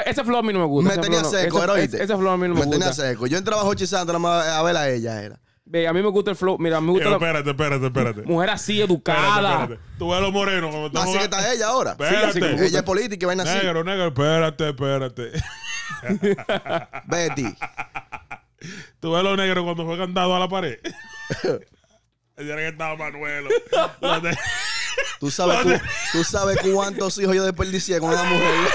ese, flow a mí no me gusta. Me tenía seco, era ese, flow
a mí no me, gusta. Me tenía seco. Yo entraba
hechizando a ver a ella. Era. Ve, a mí me gusta el flow. Mira, me gusta. Eh, espérate,
espérate, espérate. Mujer así, educada. Espérate, Tú ves los morenos. así que está ella ahora. Espérate. ella es política y a nacer Negro, negro, espérate, espérate.
[LAUGHS] Betty.
Tú ves los negros cuando fue cantado a la pared. Decían [LAUGHS] que estaba Manuelo. [LAUGHS] ¿Tú sabes, ¿Tú sabes cuántos hijos yo
desperdicié con una mujer?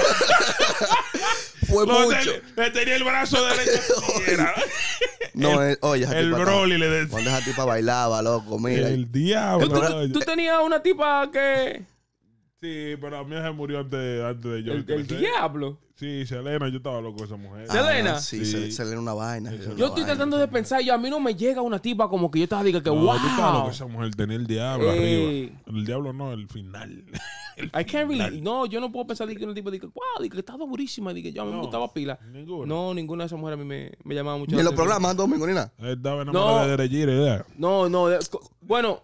[LAUGHS] Fue mucho. Me tenía el brazo de la
[LAUGHS] No, eh, oye, el Broly le decía. Cuando esa tipa bailaba, loco, mira. El
diablo. ¿Tú, tenías una tipa que. Sí, pero a mí se murió antes, antes de yo. el diablo. Sí, Selena, yo estaba loco de esa mujer. Ah, ¿Selena? sí, Selena una vaina. yo estoy
tratando de pensar, yo a mí no me llega una tipa como que yo estaba diga que wow. Yo estaba loco esa
mujer tener el diablo arriba. El diablo no, el final. [LAUGHS] I can't really,
no, yo no puedo pensar que una tipa diga, wow, diga que estaba durísima, diga, yo a mí me gustaba pila. No, ninguna de esas mujeres a mí me, llamaba mucho. ¿Y en los programas,
Domingo, ni eh, no, de
No, no, bueno,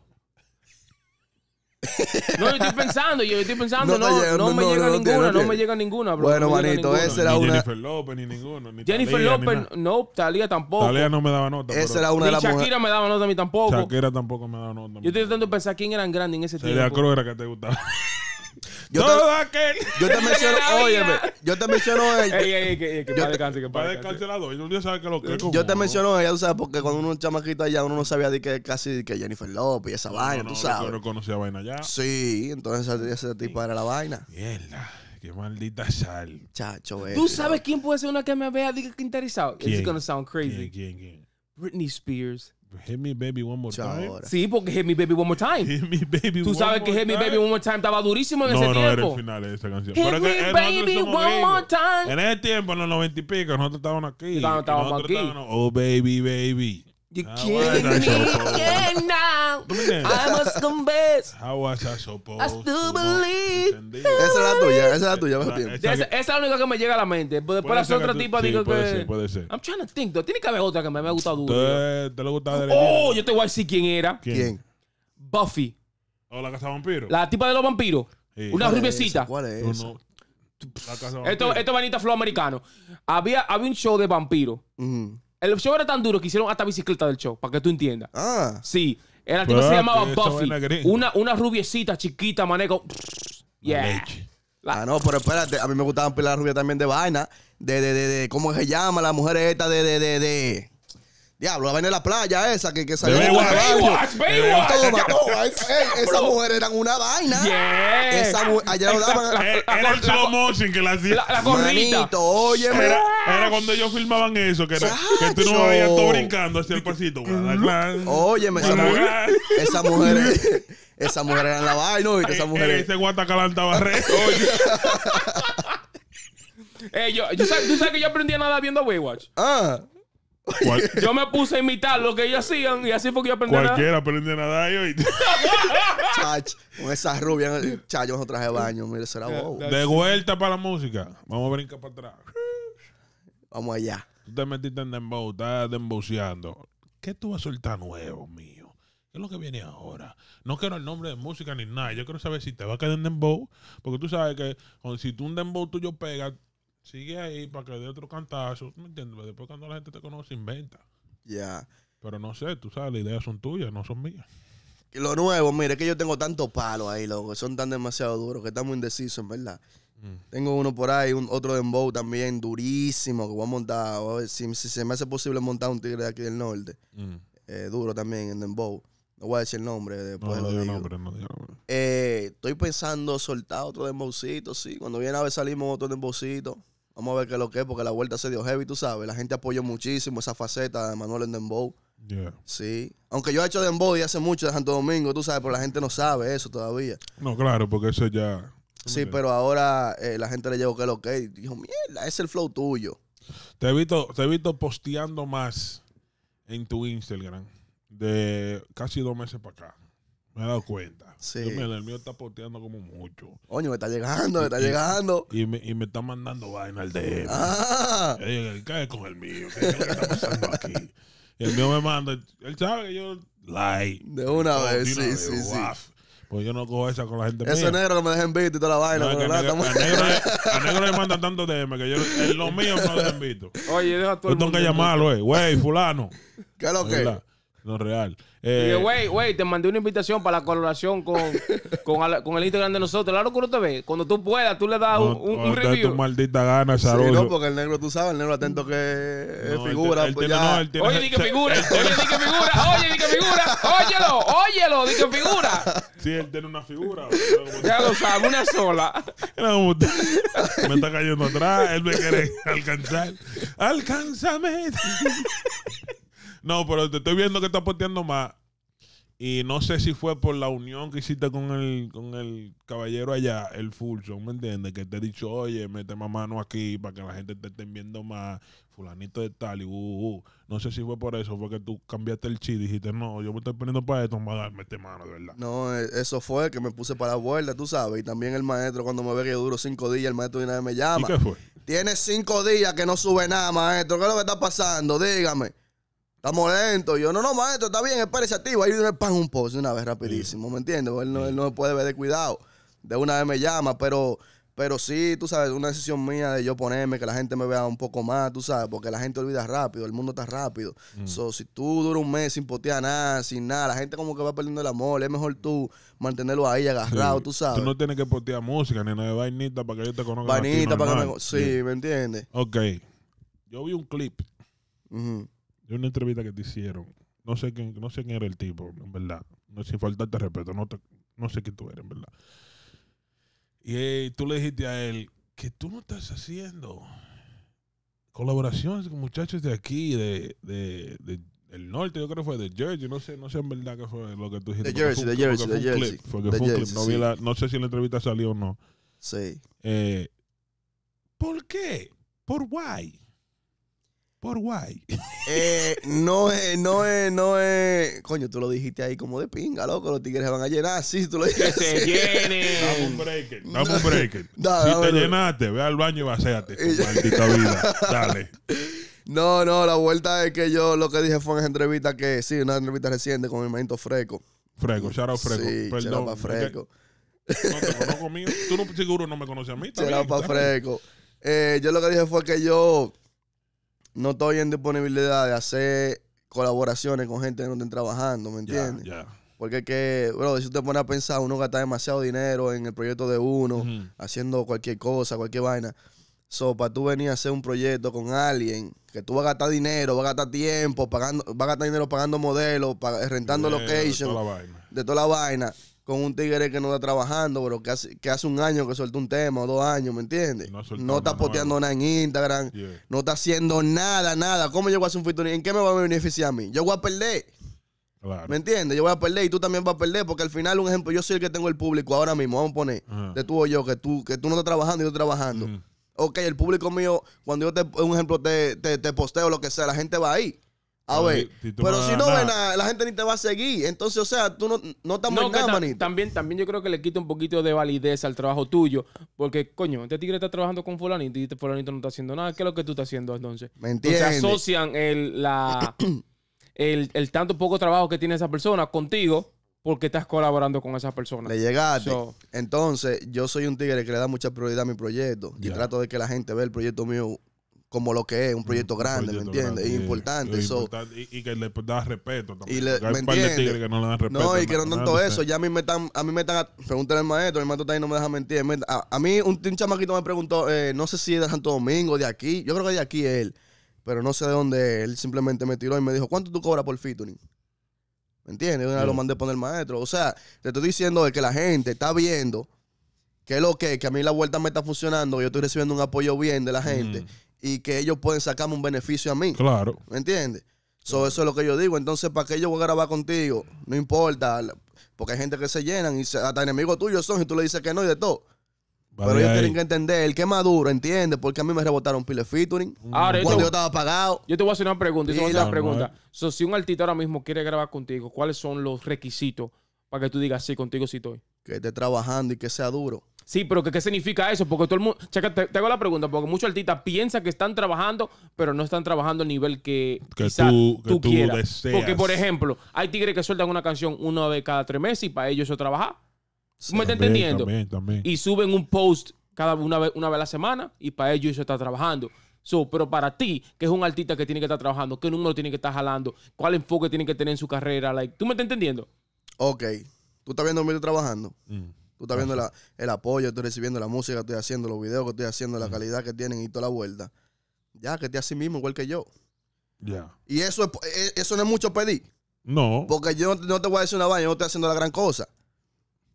no, yo estoy pensando, yo estoy pensando, no, no, me llega ninguna, no me llega ninguna, Bueno, manito, esa era una. Jennifer
Lopez ni
ninguna Jennifer López,
no, Talía tampoco. Talia no
me daba nota. Esa era una de las Shakira
me daba nota a mí tampoco.
Shakira tampoco me daba nota.
Yo estoy tratando de pensar quién eran grande en ese tiempo. la Cruz era que te gustaba. [LAUGHS] Yo Todo te, aquel. Yo te menciono, óyeme. Yo te menciono ella. Ey, ey, ey, que para descanse, que para descanse.
Yo, sabe que lo que yo te
menciono ella, tú sabes, porque cuando uno es chamaquito allá, uno no sabía de que casi que Jennifer López y esa vaina, tú sabes. Yo no conocía vaina allá. Sí, entonces ese tipo sí. era la vaina.
Mierda. Qué maldita sal. Chacho, eh ¿Tú sabes
quién puede ser una que me vea diga que interesado? ¿Quién? It's
gonna sound crazy. ¿Quién, quién, quién? Britney Spears. Hit Me Baby One More Time. Sí, porque Hit Me Baby One More Time. Hit Me Baby One More Time Tú sabes que Hit Me Baby One More Time estaba durísimo en ese tiempo. No, era el final de esa canción. Hit Me eh, Baby One More Time. En ese tiempo, en los noventa y pico, nosotros estábamos aquí. No estábamos aquí. oh, baby, baby. You quién? Ah, kidding
me? now. I must ah, How was I I believe. Esa es la tuya, esa es la tuya. Esa, es la única que me llega a la mente. después las otras digo puede que. Ser, puede ser. I'm trying to think, Tiene que haber otra que me ha gustado
¿Te, lo gustaba de Oh,
yo te voy a decir quién era. ¿Quién? Buffy. ¿O oh, la casa vampiro? La tipa de los vampiros. Una rubiecita.
¿Cuál es? Esto,
esto es vanita flow americano. Había, había un show de vampiros. El show era tan duro que hicieron hasta bicicleta del show, para que tú entiendas. Ah. Sí. El tipo se llamaba Buffy. Una, una rubiecita chiquita, manejo. Yeah.
Ah, no, pero espérate, a mí me gustaban pilar rubia también de vaina. De, de, de, de, ¿cómo se llama la mujer esta? De, de, de, de. Diablo, la vaina de la playa esa que, que salió de Baywatch, Baywatch.
Esas mujeres eran una vaina. Yeah. Esa mujer, ayer La, era el slow motion que la hacía. La, corrida. oye, era, era, cuando ellos filmaban eso, que, que tú no veías todo brincando hacia el pasito. Óyeme, esa mujer. Esa
mujer.
[LAUGHS] Esa mujer era la vaina, ¿viste? Esa mujer. Ese guatacalanta barré. [LAUGHS]
Oye. yo, yo,
¿Tú sabes que yo aprendí nada viendo Baywatch? Ah. [LAUGHS] Yo me puse a imitar lo que ellos hacían y así fue que yo aprendí Cualquiera
aprende a nadar
y... [LAUGHS] Chach, con esas rubias, chayo, nos traje baño, mira será bobo. De
vuelta para la música. Vamos a brincar para atrás. Vamos allá. Tú te metiste en dembow, estás dembowseando. ¿Qué tú vas a soltar nuevo, mío? ¿Qué es lo que viene ahora? No quiero el nombre de música ni nada. Yo quiero saber si te va a quedar en dembow. Porque tú sabes que si tú un dembow yo pegas sigue ahí para que de otro cantazo, ¿me entiendes? Después cuando la gente te conoce, inventa. Ya. Pero no sé, tú sabes, las ideas son tuyas, no son mías.
lo nuevo, mire, que yo tengo tantos palos ahí, loco, son tan demasiado duros que estamos indecisos, en verdad. Mm. Tengo uno por ahí, un, otro de Embow también, durísimo, que voy a montar. a ver si, se me hace posible montar un tigre de aquí del norte. Mm. Eh, duro también en Dembow. No voy a decir el nombre, después no, no Nombre, no dio nombre. Eh, estoy pensando soltar otro dembowcito, sí. Cuando viene a ver salimos otro dembowcito. Vamos a ver qué es lo que es, porque la vuelta se dio heavy, tú sabes. La gente apoyó muchísimo esa faceta de Manuel en dembow. Sí. Aunque yo he hecho dembow y hace mucho de Santo Domingo, tú sabes, pero la gente no sabe eso todavía.
No, claro, porque eso ya...
Sí, pero ahora eh, la gente le llegó que lo que es. Dijo, mierda, es el flow tuyo.
Te he visto, te he visto posteando más en tu Instagram de casi dos meses para acá. Me he dado cuenta. Sí. el mío está poteando como mucho. Coño, me está llegando, me está llegando. Y me, y me está mandando vaina al DM. Ah. cae con el mío. ¿Qué es lo que está pasando aquí? el mío me manda. Él sabe que yo. Like. De una vez, sí, sí, sí. Pues yo no cojo esa con la gente Ese negro que me dejen visto y toda la vaina. negro, a, negro, [LAUGHS] a le mandan tanto DM que yo, en lo mío no lo dejen visto.
Oye, deja todo yo tengo
que llamarlo, güey. Eh. Güey, fulano. ¿Qué es lo que? No, real. Eh,
güey, güey, te mandé una invitación para la colaboración con, [LAUGHS] con, el Instagram de nosotros. claro que La te ve, Cuando tú puedas, tú le
das un, un- no, porque
el negro, tú sabes, el negro atento que
figura. Pues
oye, di que figura. Oye, di que figura. Oye, di que figura. Óyelo, óyelo, di que figura. Sí, él tiene una figura. Ya lo sabes, una sola. Me está cayendo atrás, él me quiere alcanzar. ¡Alcánzame! No, pero te estoy viendo que estás porteando más. Y no sé si fue por la unión que hiciste con el, con el caballero allá, el Fulson, ¿me entiendes? Que te he dicho, oye, mete más mano aquí para que la gente te esté viendo más, fulanito de tal, y uh, uh, uh. No sé si fue por eso, fue que tú cambiaste el y dijiste, no, yo me estoy poniendo para esto, me a mete este mano, de
verdad. No, e, eso fue que me puse para la vuelta, tú sabes. Y también el maestro, cuando me ve que duro cinco días, el maestro de nadie me llama. ¿Y qué fue? Tienes cinco días que no sube nada, maestro. ¿Qué es lo que está pasando? Dígame. Estamos lentos. Yo, no, no, maestro, está bien, espérese activo. Ahí un pan un poco una vez rapidísimo, ¿me entiendes? Él no, puede ver de cuidado. De una vez me llama, pero, pero sí, tú sabes, una decisión mía de yo ponerme, que la gente me vea un poco más, tú sabes, porque la gente olvida rápido, el mundo está rápido. Mm. si tú duras un mes sin potear nada, sin nada, la gente como que va perdiendo el amor, es mejor tú mantenerlo ahí agarrado, tú sabes. Tú
no tienes que potear música ni nada de vainita para que yo te conozca. Vainita para que me... Sí, sí,
¿me entiendes?
Ok. Yo vi un clip de una entrevista que te hicieron. No sé quién, no sé era el tipo, en verdad. No sin faltarte respeto, no, no sé quién tú eres, en verdad. Y tú le dijiste a él que tú no estás haciendo colaboraciones con muchachos de aquí, de, el norte, yo creo que fue de Jersey, no sé, no sé en verdad qué fue lo que tú dijiste. De Jersey, de Jersey, de Jersey. no, sé si la entrevista salió o no. Sí. Eh, ¿Por qué? ¿Por why? ¿Por guay?
Eh, no es, no es, no es. Coño, tú lo dijiste ahí como de pinga, loco. Los tigres se van a llenar. Sí, tú lo dijiste. Que se llenen. Dame un break. Dame [LAUGHS] un break. si te llenaste,
ve al baño y vacéate. maldita vida. Dale. No, no,
la vuelta es que yo lo que dije fue en esa entrevista que sí, una entrevista reciente con mi hermanito Freco.
Freco, shout out Freco. Sí, Perdón. para Freco. No te conozco mí. Tú no, seguro no me conoces a mí. out para
Freco. Eh, yo lo que dije fue que yo no estoy en disponibilidad de hacer colaboraciones con gente que no estén trabajando, ¿me entiendes? Porque que, bro, si usted pone a pensar, uno gasta demasiado dinero en el proyecto de uno, haciendo cualquier cosa, cualquier vaina. So, para tú venir a hacer un proyecto con alguien, que tú vas a gastar dinero, vas a gastar tiempo, pagando, vas a gastar dinero pagando modelos, rentando location, De toda la vaina con un tigre que no está trabajando, pero que hace, que hace un año que soltó un tema o dos años, ¿me entiendes? No, está posteando nada en Instagram, no está haciendo nada, nada. ¿Cómo yo voy a hacer un featuring? ¿En qué me va a beneficiar a mí? Yo voy a perder. ¿Me entiendes? Yo voy a perder y tú también vas a perder, porque al final, un ejemplo, yo soy el que tengo el público ahora mismo, vamos a poner, de tú o yo, que tú, que tú no estás trabajando y yo estoy trabajando. Ok, el público mío, cuando yo te, un ejemplo, te, te, te posteo lo que sea, la gente va ahí.
A ah, pero si no la
gente ni te va a seguir. Entonces, o sea, tú no,
no muy en nada, manito. También, también yo creo que le quita un poquito de validez al trabajo tuyo. Porque, coño, este tigre está trabajando con fulanito y este fulanito no está haciendo nada. ¿Qué es lo que tú estás haciendo entonces?
¿Me entiendes? asocian
el, la, [CLEARS THROAT] el, tanto poco trabajo que tiene esa persona contigo porque estás colaborando con esa persona.
Le llegaste. Entonces, yo soy un tigre que le da mucha prioridad a mi proyecto y trato de que la gente vea el proyecto mío como lo que es un mm, proyecto grande, ¿me entiendes? importante. eso...
Y, que le da respeto también. Y que no le dan respeto. No, y que no tanto eso. Ya
a mí me están, a mí me están, pregúntale al maestro, el maestro está no me deja mentir. A, mí un, chamaquito me preguntó, eh, no sé si es de Santo Domingo, de aquí. Yo creo que de aquí es él. Pero no sé de dónde él simplemente me tiró y me dijo, ¿cuánto tú cobras por featuring? ¿Me entiendes? Yo sí. lo mandé poner maestro. O sea, te estoy diciendo de que la gente está viendo que es lo que, que a mí la vuelta me está funcionando, yo estoy recibiendo un apoyo bien de la gente. Mm y que ellos pueden sacarme un beneficio a mí. Claro. ¿Me entiendes? eso es lo que yo digo. Entonces, ¿para qué yo voy a grabar contigo? No importa. Porque hay gente que se llenan y hasta enemigos tuyos son y tú le dices que no y de todo.
Pero ellos tienen que
entender, el que es maduro entiende, porque a mí me rebotaron pile featuring. Mm. Ahora, cuando yo, estaba pagado. Yo te voy a hacer una
pregunta. Yo te voy a hacer una pregunta. si un artista ahora mismo quiere grabar contigo, ¿cuáles son los requisitos para que tú digas sí, contigo sí estoy?
Que esté trabajando y que sea duro.
Sí, pero ¿qué, significa eso? Porque todo el mundo. Checa, te, hago la pregunta, porque muchos artistas piensan que están trabajando, pero no están trabajando al nivel que, tú, que tú, Porque, por ejemplo, hay tigres que sueltan una canción una vez cada tres meses y para ellos eso trabaja. ¿Tú
¿Me estás entendiendo? También, también.
Y suben un post cada una vez, una vez a la semana y para ellos eso está trabajando. pero para ti, que es un artista que tiene que estar trabajando, qué número tiene que estar jalando, cuál enfoque tiene que tener en su carrera, like, ¿tú me estás entendiendo?
Ok, tú estás viendo medio trabajando. Mm. Tú estás viendo el apoyo, estoy recibiendo la música estoy haciendo, los videos que estoy haciendo, la calidad que tienen y toda la vuelta. Ya, que esté así mismo, igual que yo. Ya. Y eso, e, eso no es mucho pedir. No. Porque yo no te voy a decir una vaina, yo no estoy haciendo la gran cosa.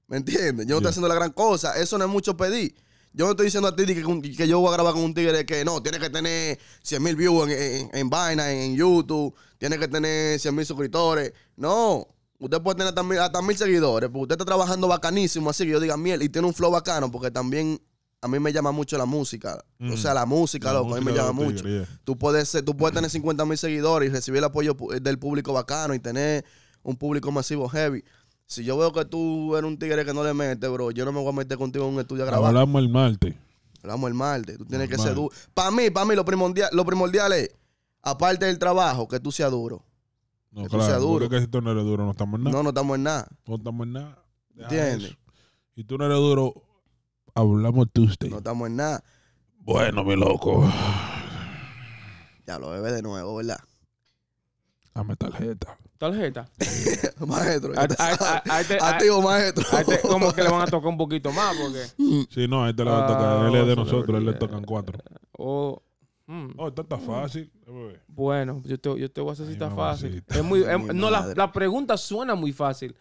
¿Me entiendes? Yo no estoy haciendo la gran cosa. Eso no es mucho pedir. Yo no estoy diciendo a ti que, yo voy a grabar con un tigre que no, tiene que tener 100 mil views en, vaina, en YouTube, tiene que tener 100 mil suscriptores. No. Usted puede tener hasta, hasta mil seguidores, porque usted está trabajando bacanísimo, así que yo diga miel, y tiene un flow bacano, porque también a mí me llama mucho la música. O mm. sea, la música, loco, a mí me llama mucho. Tú puedes, tú puedes tener 50 mil seguidores y recibir el apoyo del público bacano y tener un público masivo heavy. Si yo veo que tú eres un tigre que no le mete, bro, yo no me voy a meter contigo en un estudio a grabar. Hablamos el martes. Hablamos el martes. Tú tienes que ser duro. Para mí, para mí, lo primordial, lo primordial es, aparte del trabajo, que tú seas duro.
No, claro, tú seas duro. si tú no eres duro, no estamos en nada. No, no estamos en nada. No estamos en nada. ¿Entiendes? Si tú no eres duro, hablamos Tuesday. No estamos en nada. Bueno, mi loco. Ya lo bebe de nuevo, ¿verdad?
Dame tarjeta. ¿Tarjeta? maestro. A, ti o Activo, maestro. ¿Cómo como que le van a tocar un poquito más, porque.
Mm. Sí, no, a este le va a tocar. él es de ah, nosotros, él le tocan cuatro. Oh, mm. oh esto está fácil.
Bueno, yo te, yo te voy a hacer cita fácil. Es muy, em, no, la, la, pregunta suena muy fácil.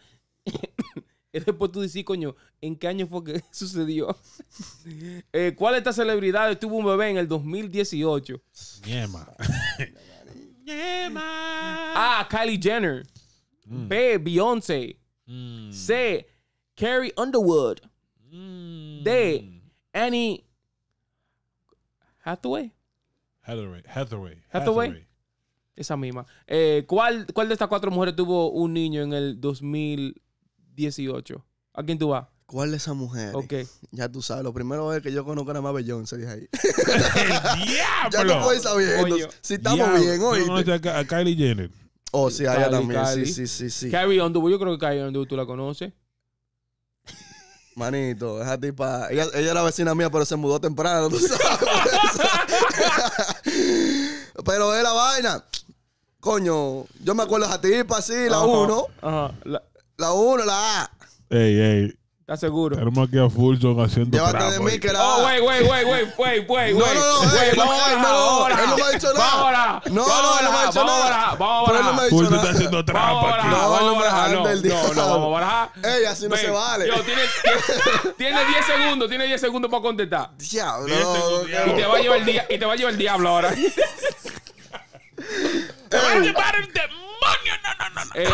y [COUGHS] después tú decís, coño, ¿en qué año fue que [LAUGHS] sucedió? [LAUGHS] eh, ¿Cuál la celebridad que tuvo un bebé en el 2018? Yema Yema A. Kylie Jenner. Mm. B. Beyoncé. Mm. C. Carrie Underwood. Mm. D. Annie Hathaway.
Hathaway. Hathaway. Hathaway.
Esa misma. Eh, ¿cuál, ¿Cuál de estas cuatro mujeres tuvo un niño en el 2018?
¿A quién tú vas? ¿Cuál de esas mujeres? Ok. [LAUGHS] Ya tú sabes, lo primero es que yo conozco a Mabel Jones, se dije ahí. [LAUGHS] diablo!
Ya no puedes saber. Si estamos bien hoy.
a, Kylie Jenner. Oh, sí, a ella también. Sí, sí, sí, sí.
Carrie Underwood, yo creo que Carrie Underwood tú la conoces. Manito, esa tipa. Ella, ella era vecina mía, pero se mudó temprano, tú sabes. [LAUGHS] pero es la vaina. Coño, yo me acuerdo de esa tipa, así, la 1. Ajá. La 1, la A.
Ey, ey. ¿Estás seguro? Tenemos aquí a Fulson haciendo Llévate de mí que la... Oh, güey, güey,
güey, güey, güey, güey. No, no, no, güey, eh, no, no, él no me ha dicho nada. No, no, él no me ha dicho nada. Vamos a barajar, vamos está haciendo
trampa aquí. No, no, no, no, no, vamos a barajar.
Ey, así no se vale. Yo, tiene 10 [LAUGHS] segundos, tiene 10 segundos para contestar. Diablo. Y te va a llevar el diablo ahora. [LAUGHS] para el demonio! No, no, no. Eh,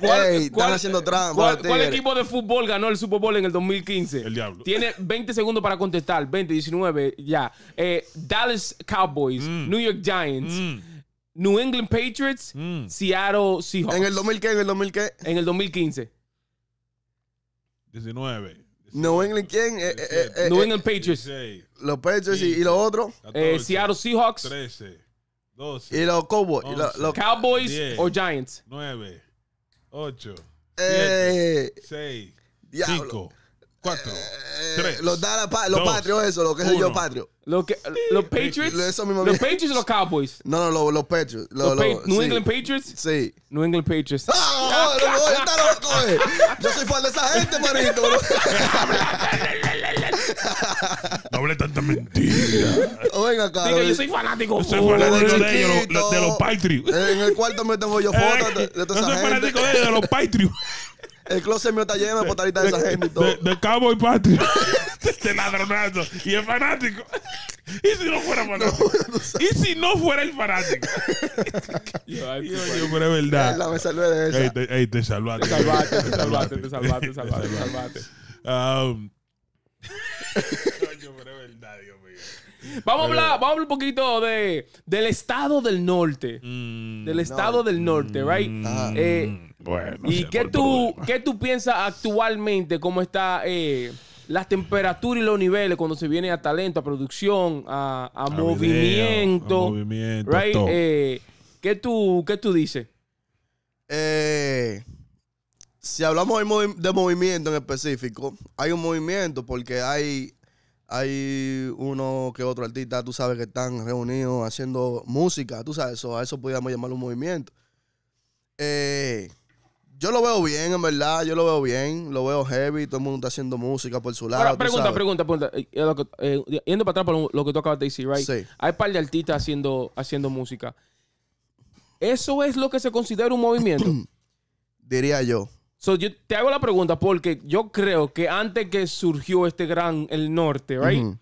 ¿cuál, [LAUGHS] están haciendo trampa,
¿Cuál, equipo de fútbol ganó el Super Bowl en el 2015? El diablo. Tiene 20 segundos para contestar. 20, 19, ya. Eh, Dallas Cowboys, mm. New York Giants, mm. New England Patriots, mm. Seattle Seahawks. ¿En el 2000 qué? ¿En el 2000 qué? En el 2015.
19. New England, ¿quién? Eh, New England Patriots, los Patriots y, los otros. Seattle Seahawks, 13. 12. Y los Cowboys. Y los, los Cowboys o Giants. 9, 8, 6, 5, 4, 3. Los Dallas, pa los dos, eso, lo que uno. soy yo, Patrio.
Lo que, sí. Los Patriots. Eso mismo los Patriots o los Cowboys. No, no, los, los Patriots. Los, los pa New sí. England Patriots. Sí. New England Patriots. ¡Ah, no, no, no, no, Yo soy fan de esa gente,
manito. [LAUGHS]
[LAUGHS] [LAUGHS] no hablé tanta mentira. Oiga, acá. Diga, yo eh, soy fanático. Yo soy fanático de ellos, de los Patriots. En el cuarto me tengo yo fotos de, soy fanático de ellos, de los Patriots. El closet mío está lleno de potaritas de, esa gente y
todo. De, cabo y patrio.
de [LAUGHS] este ladronazo. Y es
fanático. ¿Y si no fuera fanático? ¿Y si no fuera el fanático?
[LAUGHS] yo, yo, yo, pero es verdad.
me salvé de eso. Ey, te, ey, te salvaste. Te salvaste, te salvaste, te salvaste, um,
Vamos, a hablar, vamos a hablar un poquito de, del estado del norte. Mm. del estado del norte, mm. right? Ah. Eh, ¿Y qué tú, qué tú piensas actualmente? ¿Cómo está eh, las temperaturas y los niveles cuando se viene a talento, a producción, a, movimiento? right? Eh,
¿qué, tú, ¿Qué tú dices? Eh si hablamos de movimiento en específico, hay un movimiento porque hay, hay uno que otro artista, tú sabes, que están reunidos haciendo música, tú sabes, eso, a eso podríamos llamarlo un movimiento. Eh, yo lo veo bien, en verdad, yo lo veo bien, lo veo heavy, todo el mundo está haciendo música por su lado. pregunta,
pregunta, pregunta, eh, eh, yendo para atrás por lo que tú acabas de decir, right? Hay un par de artistas haciendo, haciendo música. ¿Eso es lo que se considera un movimiento? [CLEARS THROAT]
Diría yo.
So, yo te hago la pregunta porque yo creo que antes que surgió este gran, el norte, right?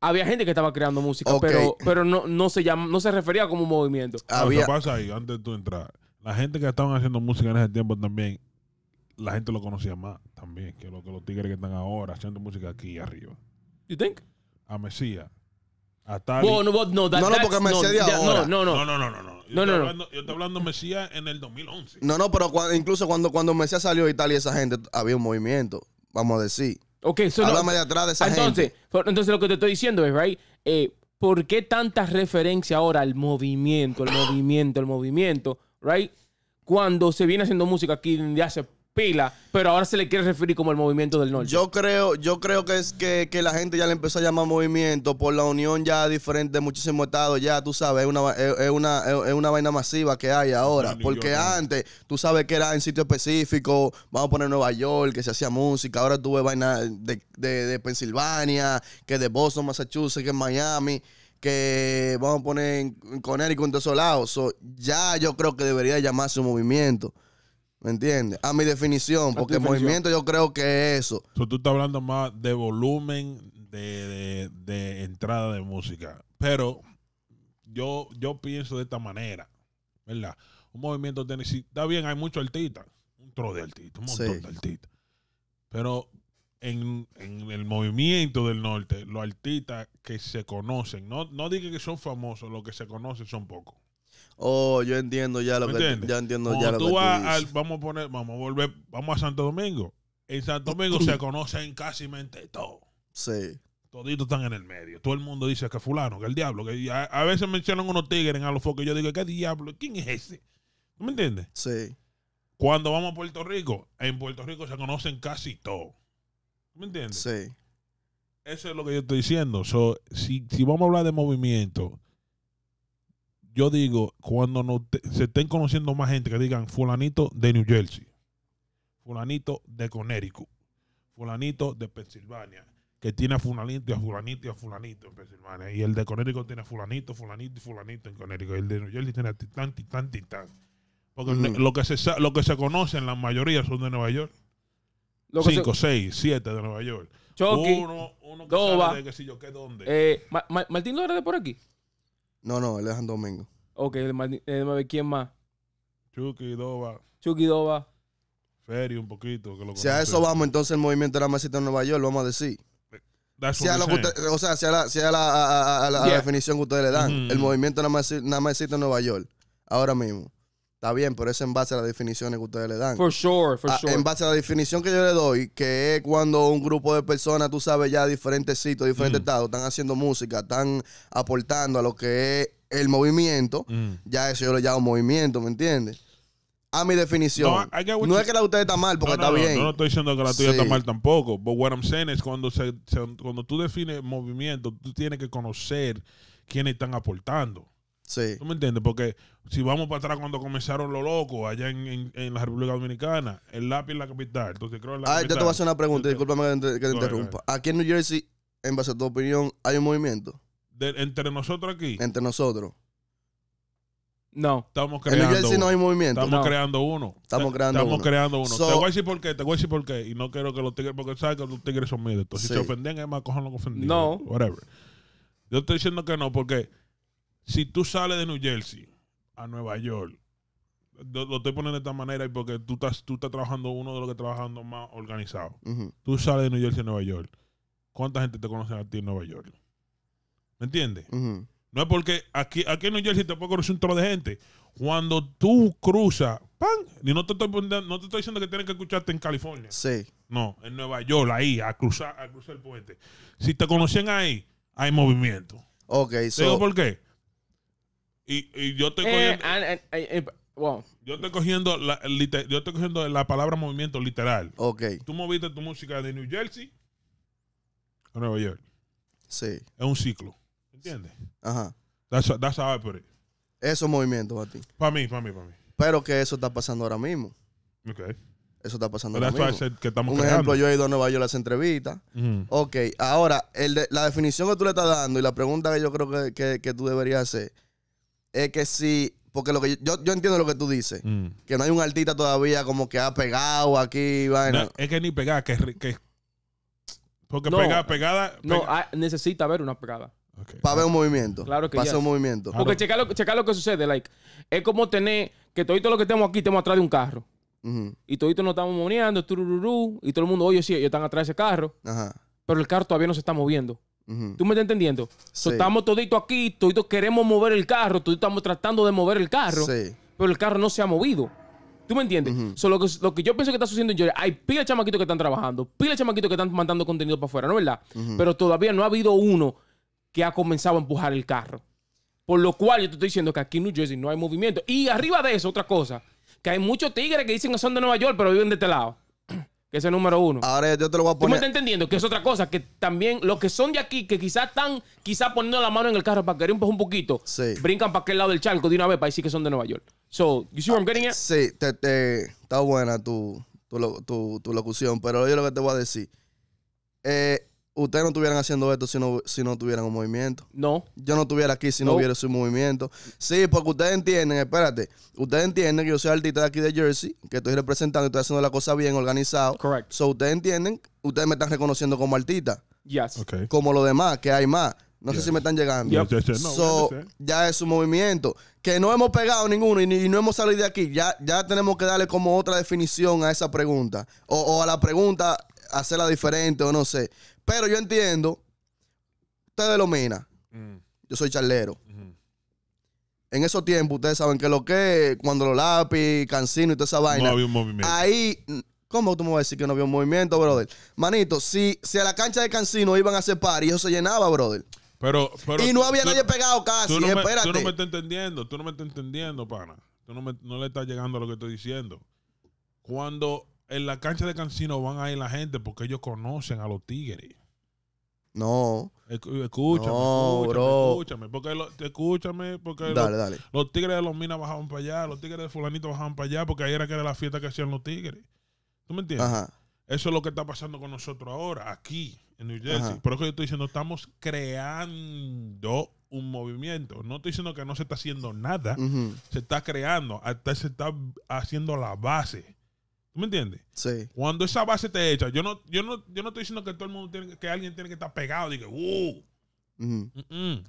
Había gente que estaba creando música, pero, pero no, no, se llama, no se refería como un movimiento. Había... pasa ahí,
antes de entrar, la gente que estaban haciendo música en ese tiempo también, la gente lo conocía más también que, lo, que los tigres que están ahora haciendo música aquí arriba. y think? A Mesías. A Tali. no, no, no, no, no. no no, no, hablando, Yo estoy hablando Mesías en el 2011.
No, no, pero incluso cuando, cuando Mesías salió de Italia, esa gente había un movimiento, vamos a decir.
Ok,
de atrás de esa ah, gente. Entonces, lo que te estoy
diciendo es, right, eh, ¿por qué tanta referencia ahora al movimiento, el movimiento, el movimiento, right? Cuando se viene haciendo música aquí desde hace pila, pero ahora se le quiere referir como el movimiento del norte.
Yo creo, yo creo que es que, la gente ya le empezó a llamar movimiento por la unión ya diferente de muchísimos estados, ya tú sabes, es una, vaina masiva que hay ahora, porque antes tú sabes que era en sitio específico, vamos a poner Nueva York, que se hacía música, ahora tuve ves vaina de, de, de Pensilvania, que de Boston, Massachusetts, que en Miami que vamos a poner en Connecticut en todos esos lados. ya yo creo que debería llamarse un movimiento. ¿Me entiendes? A mi definición, porque movimiento
yo creo que es eso. tú estás hablando más de volumen de, entrada de música. Pero yo, yo pienso de esta manera, ¿verdad? Un movimiento tiene, está bien, hay muchos artistas, un tro de artistas, un montón de artistas. Pero en, el movimiento del norte, los artistas que se conocen, no, no que son famosos, Lo que se conocen son pocos. Oh, yo entiendo ya lo que ya entiendo ya lo tú vamos a poner, vamos a volver, vamos a Santo Domingo. En Santo Domingo se [LAUGHS] conocen casi mente todo. Sí. Toditos están en el medio. Todo el mundo dice que fulano, que el diablo, que a, veces mencionan unos tigres a los focos. Yo digo, ¿qué diablo? ¿Quién es ese? ¿No me entiendes? Sí. Cuando vamos a Puerto Rico, en Puerto Rico se conocen casi todo. ¿Me entiendes? Sí. Eso es lo que yo estoy diciendo. So, si, si vamos a hablar de movimiento, yo digo, cuando no se estén conociendo más gente que digan fulanito de New Jersey, fulanito de Connecticut, fulanito de Pensilvania, que tiene a fulanito y a fulanito y a fulanito en Pensilvania, y el de Connecticut tiene a fulanito, fulanito y fulanito en Connecticut, y el de New Jersey tiene a titán, titán, titán. Porque mm. lo, que se, lo que se conocen, la mayoría son de Nueva York. 5, 6, 7 de Nueva York. uno, uno que sabe de sé yo qué dónde.
Eh, ¿no eres de por aquí.
No, no, el de San Domingo.
Ok, el, eh,
ver, ¿quién más? Chucky, Doba. Chucky, Doba.
Feri un poquito. si a eso vamos,
entonces el movimiento de la en Nueva York, lo vamos a decir.
o sea,
sea la, a, la definición que ustedes le dan. El mm. movimiento de la nada en Nueva York, ahora mismo. Está bien, pero eso en base a las definiciones que ustedes le dan. For sure, for ah, sure. en base a la definición que yo le doy, que es cuando un grupo de personas, tú sabes ya, diferentes sitios, diferentes mm. estados, están haciendo música, están aportando a lo que es el movimiento, mm. ya eso yo lo llamo movimiento, ¿me entiendes? A mi definición. No, es que la de ustedes está mal, porque está bien. No, no estoy diciendo que la tuya está mal
tampoco. But what I'm saying es cuando, cuando tú defines movimiento, tú tienes que conocer quiénes están aportando. Sí. ¿Tú me entiendes? Porque si vamos para atrás cuando comenzaron los locos allá en, en, la República Dominicana, el lápiz es la capital. Entonces creo ah, yo te voy a hacer una
pregunta, discúlpame que te, que te interrumpa. Aquí en New Jersey, en base a tu opinión, ¿hay un movimiento?
¿Entre nosotros aquí? Entre nosotros. No. Estamos creando. En New Jersey no hay movimiento. Estamos creando uno. Estamos creando uno. te voy a decir por qué, te voy a decir por qué. Y no quiero que los tigres, porque sabes que los tigres son míos. Entonces, si te ofenden, es más, cojan lo que No. Whatever. Yo estoy diciendo que no, porque si tú sales de New Jersey a Nueva York, lo, estoy poniendo de esta manera porque tú estás, tú estás trabajando uno de los que trabajan trabajando más organizado. Tú sales de New Jersey a Nueva York. ¿Cuánta gente te conoce a ti en Nueva York? ¿Me entiendes? No es porque aquí, aquí en New Jersey te puede conocer un trozo de gente. Cuando tú cruzas, ¡pam! Y no te, estoy, no te estoy diciendo que tienes que escucharte en California. Sí. No, en Nueva York, ahí, a cruzar, el puente. Si te conocen ahí, hay movimiento. Ok, sí. por qué? Y, yo estoy eh, cogiendo. Ah, eh, eh, yo estoy cogiendo la, yo estoy cogiendo la palabra movimiento literal. Ok. Tú moviste tu música de New Jersey a Nueva York. Sí. Es un ciclo. ¿Entiendes? Ajá. That's, how I Esos para ti. Para mí, para mí, para mí.
Pero que eso está pasando ahora mismo. Ok. Eso está pasando ahora mismo. Que Un ejemplo, yo he ido a Nueva York a las entrevistas. Ok, ahora, la definición que tú le estás dando y la pregunta que yo creo que, que tú deberías hacer es que sí porque lo que yo, entiendo lo que tú dices, mm. que no hay un artista todavía como que ha pegado aquí,
es que ni pegada, que, que porque no, pegada, pegada, no, ah, necesita haber una pegada. Para ver un movimiento. Claro que Para hacer un movimiento. Porque
checa lo, que sucede, like, es como tener que todo lo que tenemos aquí estamos atrás de un carro. y Y todito nos estamos moneando, y todo el mundo, oye, sí, ellos están atrás de ese carro. Pero el carro todavía no se está moviendo. ¿Tú me estás entendiendo? estamos toditos aquí, toditos queremos mover el carro, toditos estamos tratando de mover el carro, pero el carro no se ha movido. ¿Tú me entiendes? solo lo, que, yo pienso que está sucediendo en Jersey, hay pila de chamaquitos que están trabajando, pila de chamaquitos que están mandando contenido para afuera, ¿no es verdad? Pero todavía no ha habido uno que ha comenzado a empujar el carro. Por lo cual yo te estoy diciendo que aquí en New Jersey no hay movimiento. Y arriba de eso, otra cosa, que hay muchos tigres que dicen que son de Nueva York, pero viven de este lado
que es el número uno. Ahora yo te lo voy a poner.
¿Tú me estás entendiendo? Que es otra cosa, que también los que son de aquí, que quizás están quizás poniendo la mano en el carro para querer un, un poquito, brincan para aquel lado del charco de una vez para decir que son de Nueva
York. So, you see what I'm getting at? Sí, está buena tu, tu, locución, pero yo lo que te voy a decir. Eh, ustedes no estuvieran haciendo esto si no, si no tuvieran un movimiento. No. Yo no estuviera aquí si no, hubiera su movimiento. Sí, porque ustedes entienden, espérate, ustedes entienden que yo soy artista de aquí de Jersey, que estoy representando, y estoy haciendo la cosa bien, organizado. Correcto. So, ustedes entienden, ustedes me están reconociendo como artista. Yes. Como lo demás, que hay más. No sé si me están llegando. Yep. so, ya es su movimiento. Que no hemos pegado ninguno y, no hemos salido de aquí. Ya, ya tenemos que darle como otra definición a esa pregunta. O, o a la pregunta hacerla diferente o no sé. Pero yo entiendo, ustedes lo mina. Mm. Yo soy charlero. En esos tiempos, ustedes saben que lo que cuando los lápiz, cancino y toda esa vaina. No había un movimiento. Ahí, ¿cómo tú me vas a decir que no había un movimiento, brother? Manito, si, a la cancha de cancino iban a hacer par y eso se llenaba, brother.
Pero, y no había nadie pegado casi, tú no Tú no me estás entendiendo, tú no me estás entendiendo, pana. Tú no, me, no le estás llegando a lo que estoy diciendo. Cuando en la cancha de Cancino van a ir la gente porque ellos conocen a los tigres. No. Escúchame, escúchame, escúchame. Porque escúchame, porque los, tigres de los minas bajaban para allá, los tigres de fulanito bajaban para allá, porque ahí era que era la fiesta que hacían los tigres. ¿Tú me entiendes? Eso es lo que está pasando con nosotros ahora, aquí, en New Jersey. Por eso yo estoy diciendo, estamos creando un movimiento. No estoy diciendo que no se está haciendo nada, se está creando, hasta se está haciendo la base. ¿Me entiendes? Sí. Cuando esa base te echa, yo no, yo no, estoy diciendo que todo el mundo tiene que alguien tiene que estar pegado y que, uh,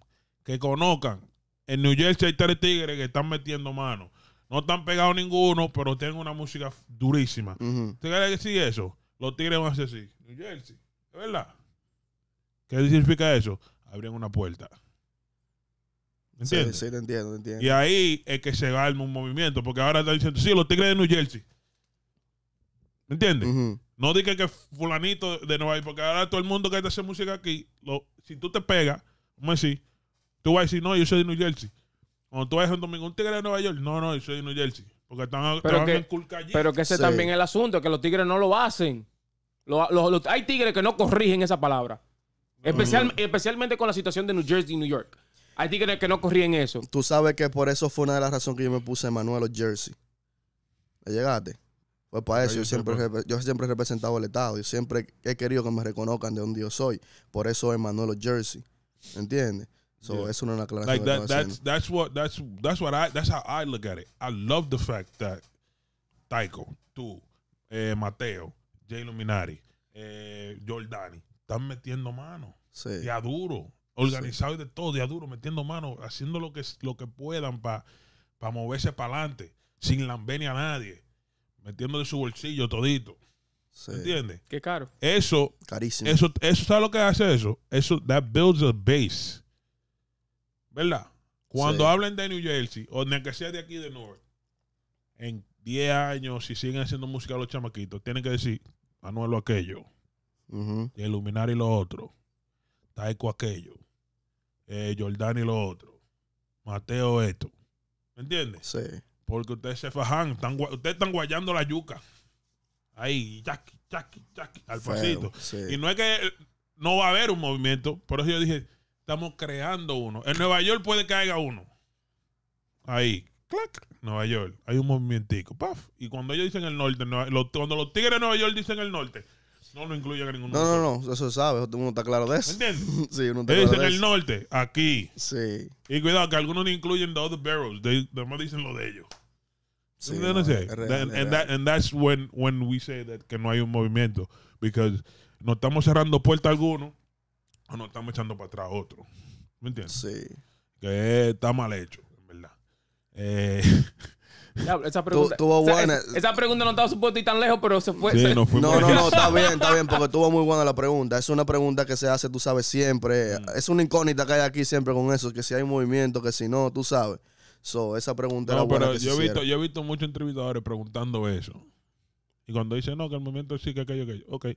que conozcan. En New Jersey hay tres tigres que están metiendo mano. No están pegados ninguno, pero tienen una música durísima. Tú -huh. que sí decir eso? Los tigres van a hacer así. New Jersey, ¿es verdad? ¿Qué significa eso? Abren una puerta. ¿Me ¿Entiendes? Sí, entiendo, te entiendo. Y ahí es que se va un movimiento, porque ahora están diciendo, sí, los tigres de New Jersey. ¿Me entiendes? No dije que fulanito de Nueva York, porque ahora todo el mundo que está hace música aquí, si tú te pegas, vamos tú vas a decir, no, yo soy de New Jersey. Cuando tú vas a un domingo, un tigre de Nueva York, no, no, yo soy de New Jersey. Porque están, pero que, allí. Pero que ese también
es el asunto, que los tigres no
lo hacen.
hay tigres que no corrigen esa palabra. Especialmente con la situación de New Jersey y New York. Hay tigres que no corrigen eso.
Tú sabes que por eso fue una de las razones que yo me puse Manuel o Jersey. ¿Le llegaste? Pues para eso yo siempre, yo siempre he representado al Estado. Yo siempre he querido que me reconozcan de donde yo soy. Por eso es Manuelo Jersey. ¿Entiendes? eso es una aclaración. Like that,
that's, what, that's, that's, what I, that's how I look at it. I love the fact that Taiko, tú, eh, Mateo, Jay Luminari, eh, Jordani, están metiendo mano. Sí. Ya duro. Organizado y de todo, ya duro, metiendo mano, haciendo lo que, lo que puedan para moverse para adelante, sin lamber ni a nadie metiendo de su bolsillo todito. ¿Me ¿Entiendes? Qué caro. Eso, carísimo. Eso, eso, ¿sabes lo que hace eso? Eso, that builds a base. ¿Verdad? Cuando hablen de New Jersey, o de que sea de aquí de North, en 10 años, si siguen haciendo música los chamaquitos, tienen que decir, Manuelo aquello, uh y lo otro, Taiko aquello, eh, Jordán y lo otro, Mateo esto. ¿Me entiendes? Sí. Porque ustedes se fajan, ustedes están guayando la yuca. Ahí, yaqui, yaqui, yaqui, al pasito. Y no es que no va a haber un movimiento, por eso yo dije, estamos creando uno. En Nueva York puede que haya uno. Ahí, clac, Nueva York, hay un movimentico, paf. Y cuando ellos dicen el norte, cuando los tigres de Nueva York dicen el norte, no lo incluye a ninguno. No, no, no, eso se sabe, uno está claro de eso. ¿Entiendes? [LAUGHS] sí, uno está claro dicen el norte, aquí. Sí. Y cuidado, que algunos no incluyen the other barrels, they, dicen lo de ellos. Sí, no, sé. and, that, and, that's when, when we say that que no hay un movimiento, because no estamos cerrando puerta alguno o no estamos echando para atrás otro. ¿Me entiendes? Sí. Que está mal hecho, en verdad. Eh, [LAUGHS]
esa pregunta, no estaba supuesto tan lejos, pero se fue. No, no, no,
está [LAUGHS] bien, está bien, porque estuvo muy buena la pregunta. Es una pregunta que se hace, tú sabes, siempre. Mm. Es una incógnita que hay aquí siempre con eso, que si hay movimiento, que si no, tú sabes. esa pregunta no, buena pero yo, he
visto, muchos entrevistadores preguntando eso. Y cuando dicen, no, que el movimiento sí, que aquello, aquello. Ok.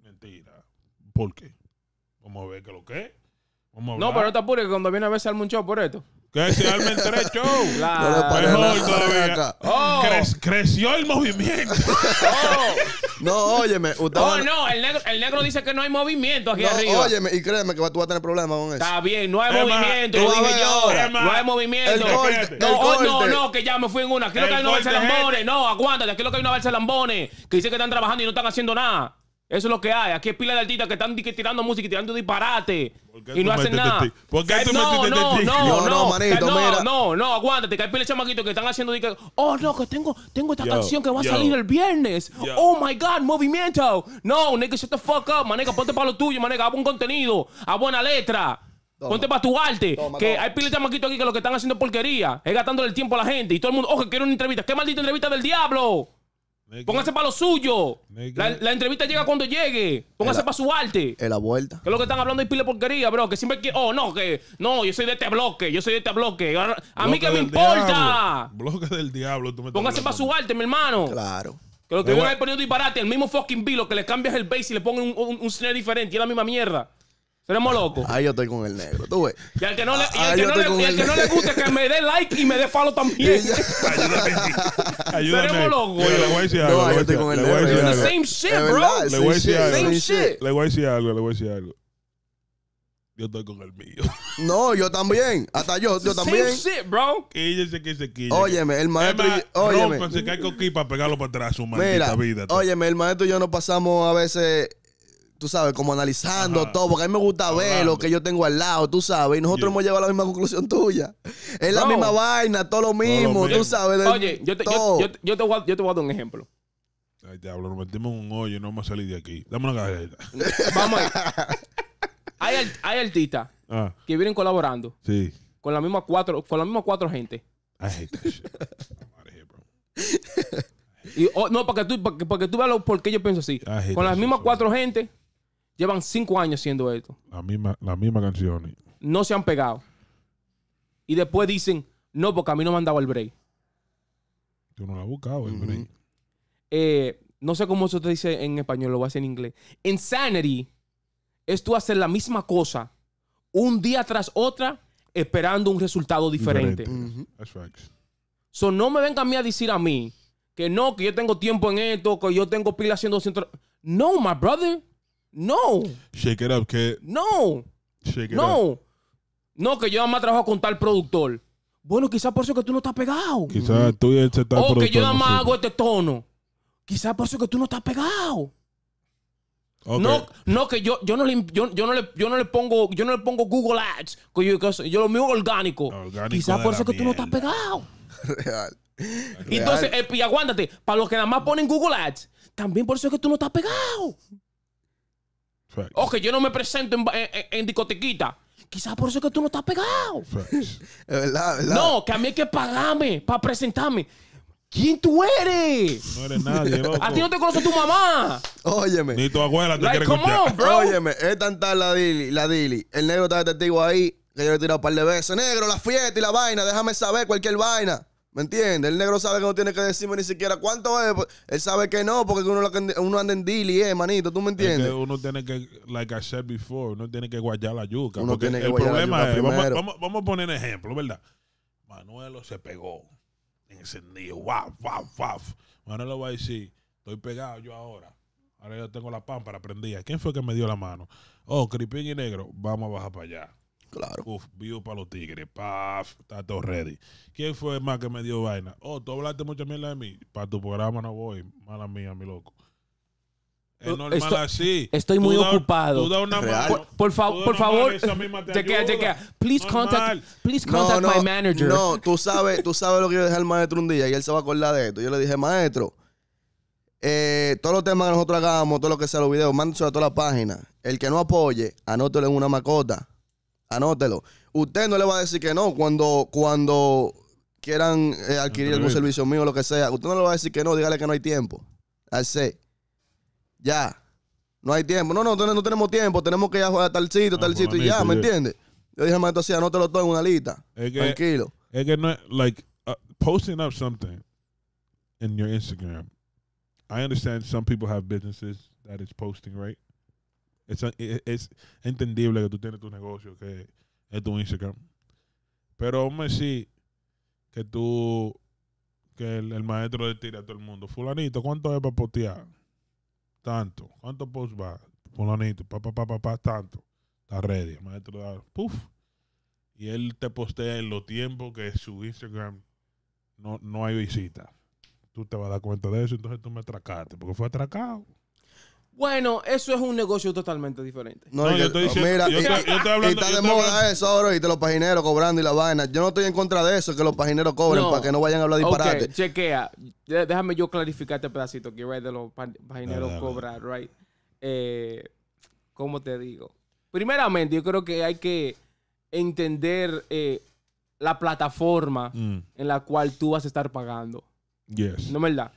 Mentira. ¿Por qué? Vamos a ver qué lo que No, pero no te
apures, que cuando viene a verse se muchacho por esto.
Que el show. [LAUGHS] Mejor todavía. Oh. creció el movimiento. [LAUGHS] No,
óyeme. oh, no, el
negro, el negro, dice que no hay movimiento aquí arriba. Óyeme,
y créeme que tú vas a tener problemas con eso. Está
bien, no hay movimiento. no hay movimiento. no, oh, no, no, que ya me fui en una. Aquí lo que hay una balsa este. No, aguántate. Aquí lo que hay una balsa lambones. Que dice que están trabajando y no están haciendo nada. Eso es lo que hay. Aquí hay pila de artistas que están tirando música y tirando disparate. Y no hacen nada. ¿Por qué tú no, no, no, no, manito, no, no, no, aguántate, que hay pila de chamaquitos que están haciendo oh no, que tengo, tengo esta canción que va a salir el viernes. Oh my god, movimiento. No, nigga, shut the fuck up, maneca, ponte para lo tuyo, manega. a un contenido, a buena letra. Ponte para tu arte. que hay pila de chamaquitos aquí que lo que están haciendo porquería. Es gastándole el tiempo a la gente. Y todo el mundo, Oh, que quiero una entrevista. ¿Qué maldita entrevista del diablo? Póngase para lo suyo. La, entrevista llega cuando llegue. Póngase para
su arte. En la vuelta.
Que es lo que están hablando de pile porquería, bro. Que siempre que. Oh, no, que. No, yo soy de este bloque. Yo soy de este bloque. A, mí que me importa.
Bloque del diablo. Póngase para
su arte, mi hermano. Claro. Que lo que voy a ir poniendo disparate. El mismo fucking vilo que le cambias el bass y le pongan un, un, un diferente. Y es la misma mierda. Seremos locos. Ahí yo estoy con el negro, tú ves. Y al que no le, y ah, al que no le, que guste, que me dé like y me dé follow también.
[LAUGHS] ayúdame. Seremos locos. Le voy a decir algo. yo estoy con el negro. the same shit, bro. Le voy a decir algo.
Le voy a decir algo, le voy a decir algo. Yo estoy con el mío. [LAUGHS] No, yo también. Hasta yo, yo también. Same shit, bro. Quíllese que se Óyeme, el maestro. Óyeme. óyeme. se cae coquí para pegarlo para atrás, su maldita vida.
Óyeme, el maestro y yo nos pasamos a veces tú sabes, como analizando todo, porque a mí me gusta ver lo que yo tengo al lado, tú sabes, y nosotros hemos llegado a la misma conclusión tuya. Es la misma vaina, todo lo mismo,
tú sabes. Oye, yo te, yo, yo, te voy a, yo te voy a dar un ejemplo.
Ay, diablo, nos metimos en un hoyo, no vamos a salir de aquí. Dame una galleta. [LAUGHS] Vamos a Hay, hay artistas
ah.
que vienen colaborando. Sí. Con la misma cuatro, con la misma cuatro gente. [LAUGHS] Y, oh, no, porque tú, tú veas lo, por qué yo pienso
así. Con las
mismas cuatro gente Llevan cinco años haciendo esto.
La misma, la misma canción.
No se han pegado. Y después dicen, no, porque a mí no me han dado el break.
Tú no la has buscado, el break.
Eh, no sé cómo se te dice en español, lo voy a hacer en inglés. Insanity es tú hacer la misma cosa un día tras otra esperando un resultado diferente. That's right. So no me vengan a mí a decir a mí que no, que yo tengo tiempo en esto, que yo tengo pila haciendo... No,
my brother. No. Shake it up, kid.
No.
Shake it Up. No,
No, que yo nada más trabajo con tal productor. Bueno, quizás por eso que tú no estás pegado.
Quizás tú y él se O oh, que yo nada más
hago este tono. Quizás por eso que tú no estás pegado. No, no, que yo, yo, no le, yo, no le, pongo, yo no le pongo Google Ads. yo, lo mío orgánico. Ah, orgánico Quizás por eso que tú no estás pegado. Real. Entonces, eh, aguántate, para los que nada más ponen Google Ads, también por eso que tú no estás pegado o que yo no me presento en, en, discotequita. Quizás por eso es que tú no estás pegado. [LAUGHS] verdad, verdad. No, que a mí hay que pagarme para presentarme. ¿Quién tú eres? No eres nadie, [LAUGHS] A ti no te conoce tu mamá.
Óyeme.
Ni tu abuela
te like, quiere come On, bro. Óyeme, es tan tal la dili, la dilly El negro está de testigo ahí, que yo le he tirado un par de veces. Negro, la fiesta y la vaina, déjame saber cualquier vaina. ¿Me entiendes? El negro sabe que no tiene que decirme ni siquiera cuánto es. Pues, él sabe que no, porque uno, uno anda en
deal y eh, manito. ¿Tú me entiendes? uno tiene que, like I said before, uno tiene que guayar la yuca. el problema es, vamos, a poner un ejemplo, ¿verdad? Manuelo se pegó, encendido, guau, waf, waf! Manuelo va a decir, estoy pegado yo ahora. Ahora yo tengo la pámpara para prendida. ¿Quién fue que me dio la mano? Oh, Cripín y Negro, vamos a bajar para allá. Claro. Uf, vivo para los tigres. Paf, está todo ready. ¿Quién fue más que me dio vaina? Oh, tú hablaste mucha mierda de mí. Para tu programa no voy. Mala mía, mi loco. Es normal estoy, así. Estoy muy ocupado. Por, favor, por favor,
chequea, chequea. Please contact, please contact my manager. No,
tú sabes, tú sabes lo que yo dejar al maestro un día y él se va a acordar de esto. Yo le dije, maestro, eh, todos los temas que nosotros hagamos, todo lo que sea los videos, mándenselo a toda la página. El que no apoye, anótelo en una macota. Anótelo. Usted no le va a decir que no cuando, cuando quieran eh, adquirir algún servicio mío o lo que sea. Usted no le va a decir que no, dígale que no hay tiempo. Así. Ya. No hay tiempo. No, no, no, tenemos tiempo. Tenemos que ir a tal sitio, ah, tal pues, sitio y ya, ¿me pues, entiendes? Yo dije, maestro, sí, anótelo todo en una lista.
Tranquilo. Es que no, like, uh, posting up something in your Instagram. I understand some people have businesses that is posting, right? E, e, es, entendible que tú tienes tu negocio, que es tu Instagram. Pero hombre, sí, que tú, que el, maestro le tira a todo el mundo. Fulanito, ¿cuánto es para postear? Tanto. ¿Cuánto post va? Fulanito, pa, pa, pa, pa, pa tanto. Está ready. maestro da, Y él te postea en los tiempos que su Instagram no, no hay visita. Tú te vas a dar cuenta de eso, entonces tú me atracaste, porque fue atracado.
Bueno, eso es un negocio totalmente diferente.
No, yo, estoy diciendo.
Mira, yo, y, está de moda eso ahora y te los pagineros cobrando y la vaina. Yo no estoy en contra de eso, que los pagineros cobren para que no vayan a hablar disparate.
chequea. Déjame yo clarificarte este pedacito que right, de los pagineros cobrar, right? Eh, ¿Cómo te digo? Primeramente, yo creo que hay que entender eh, la plataforma mm. en la cual tú vas a estar pagando. Yes. No es verdad.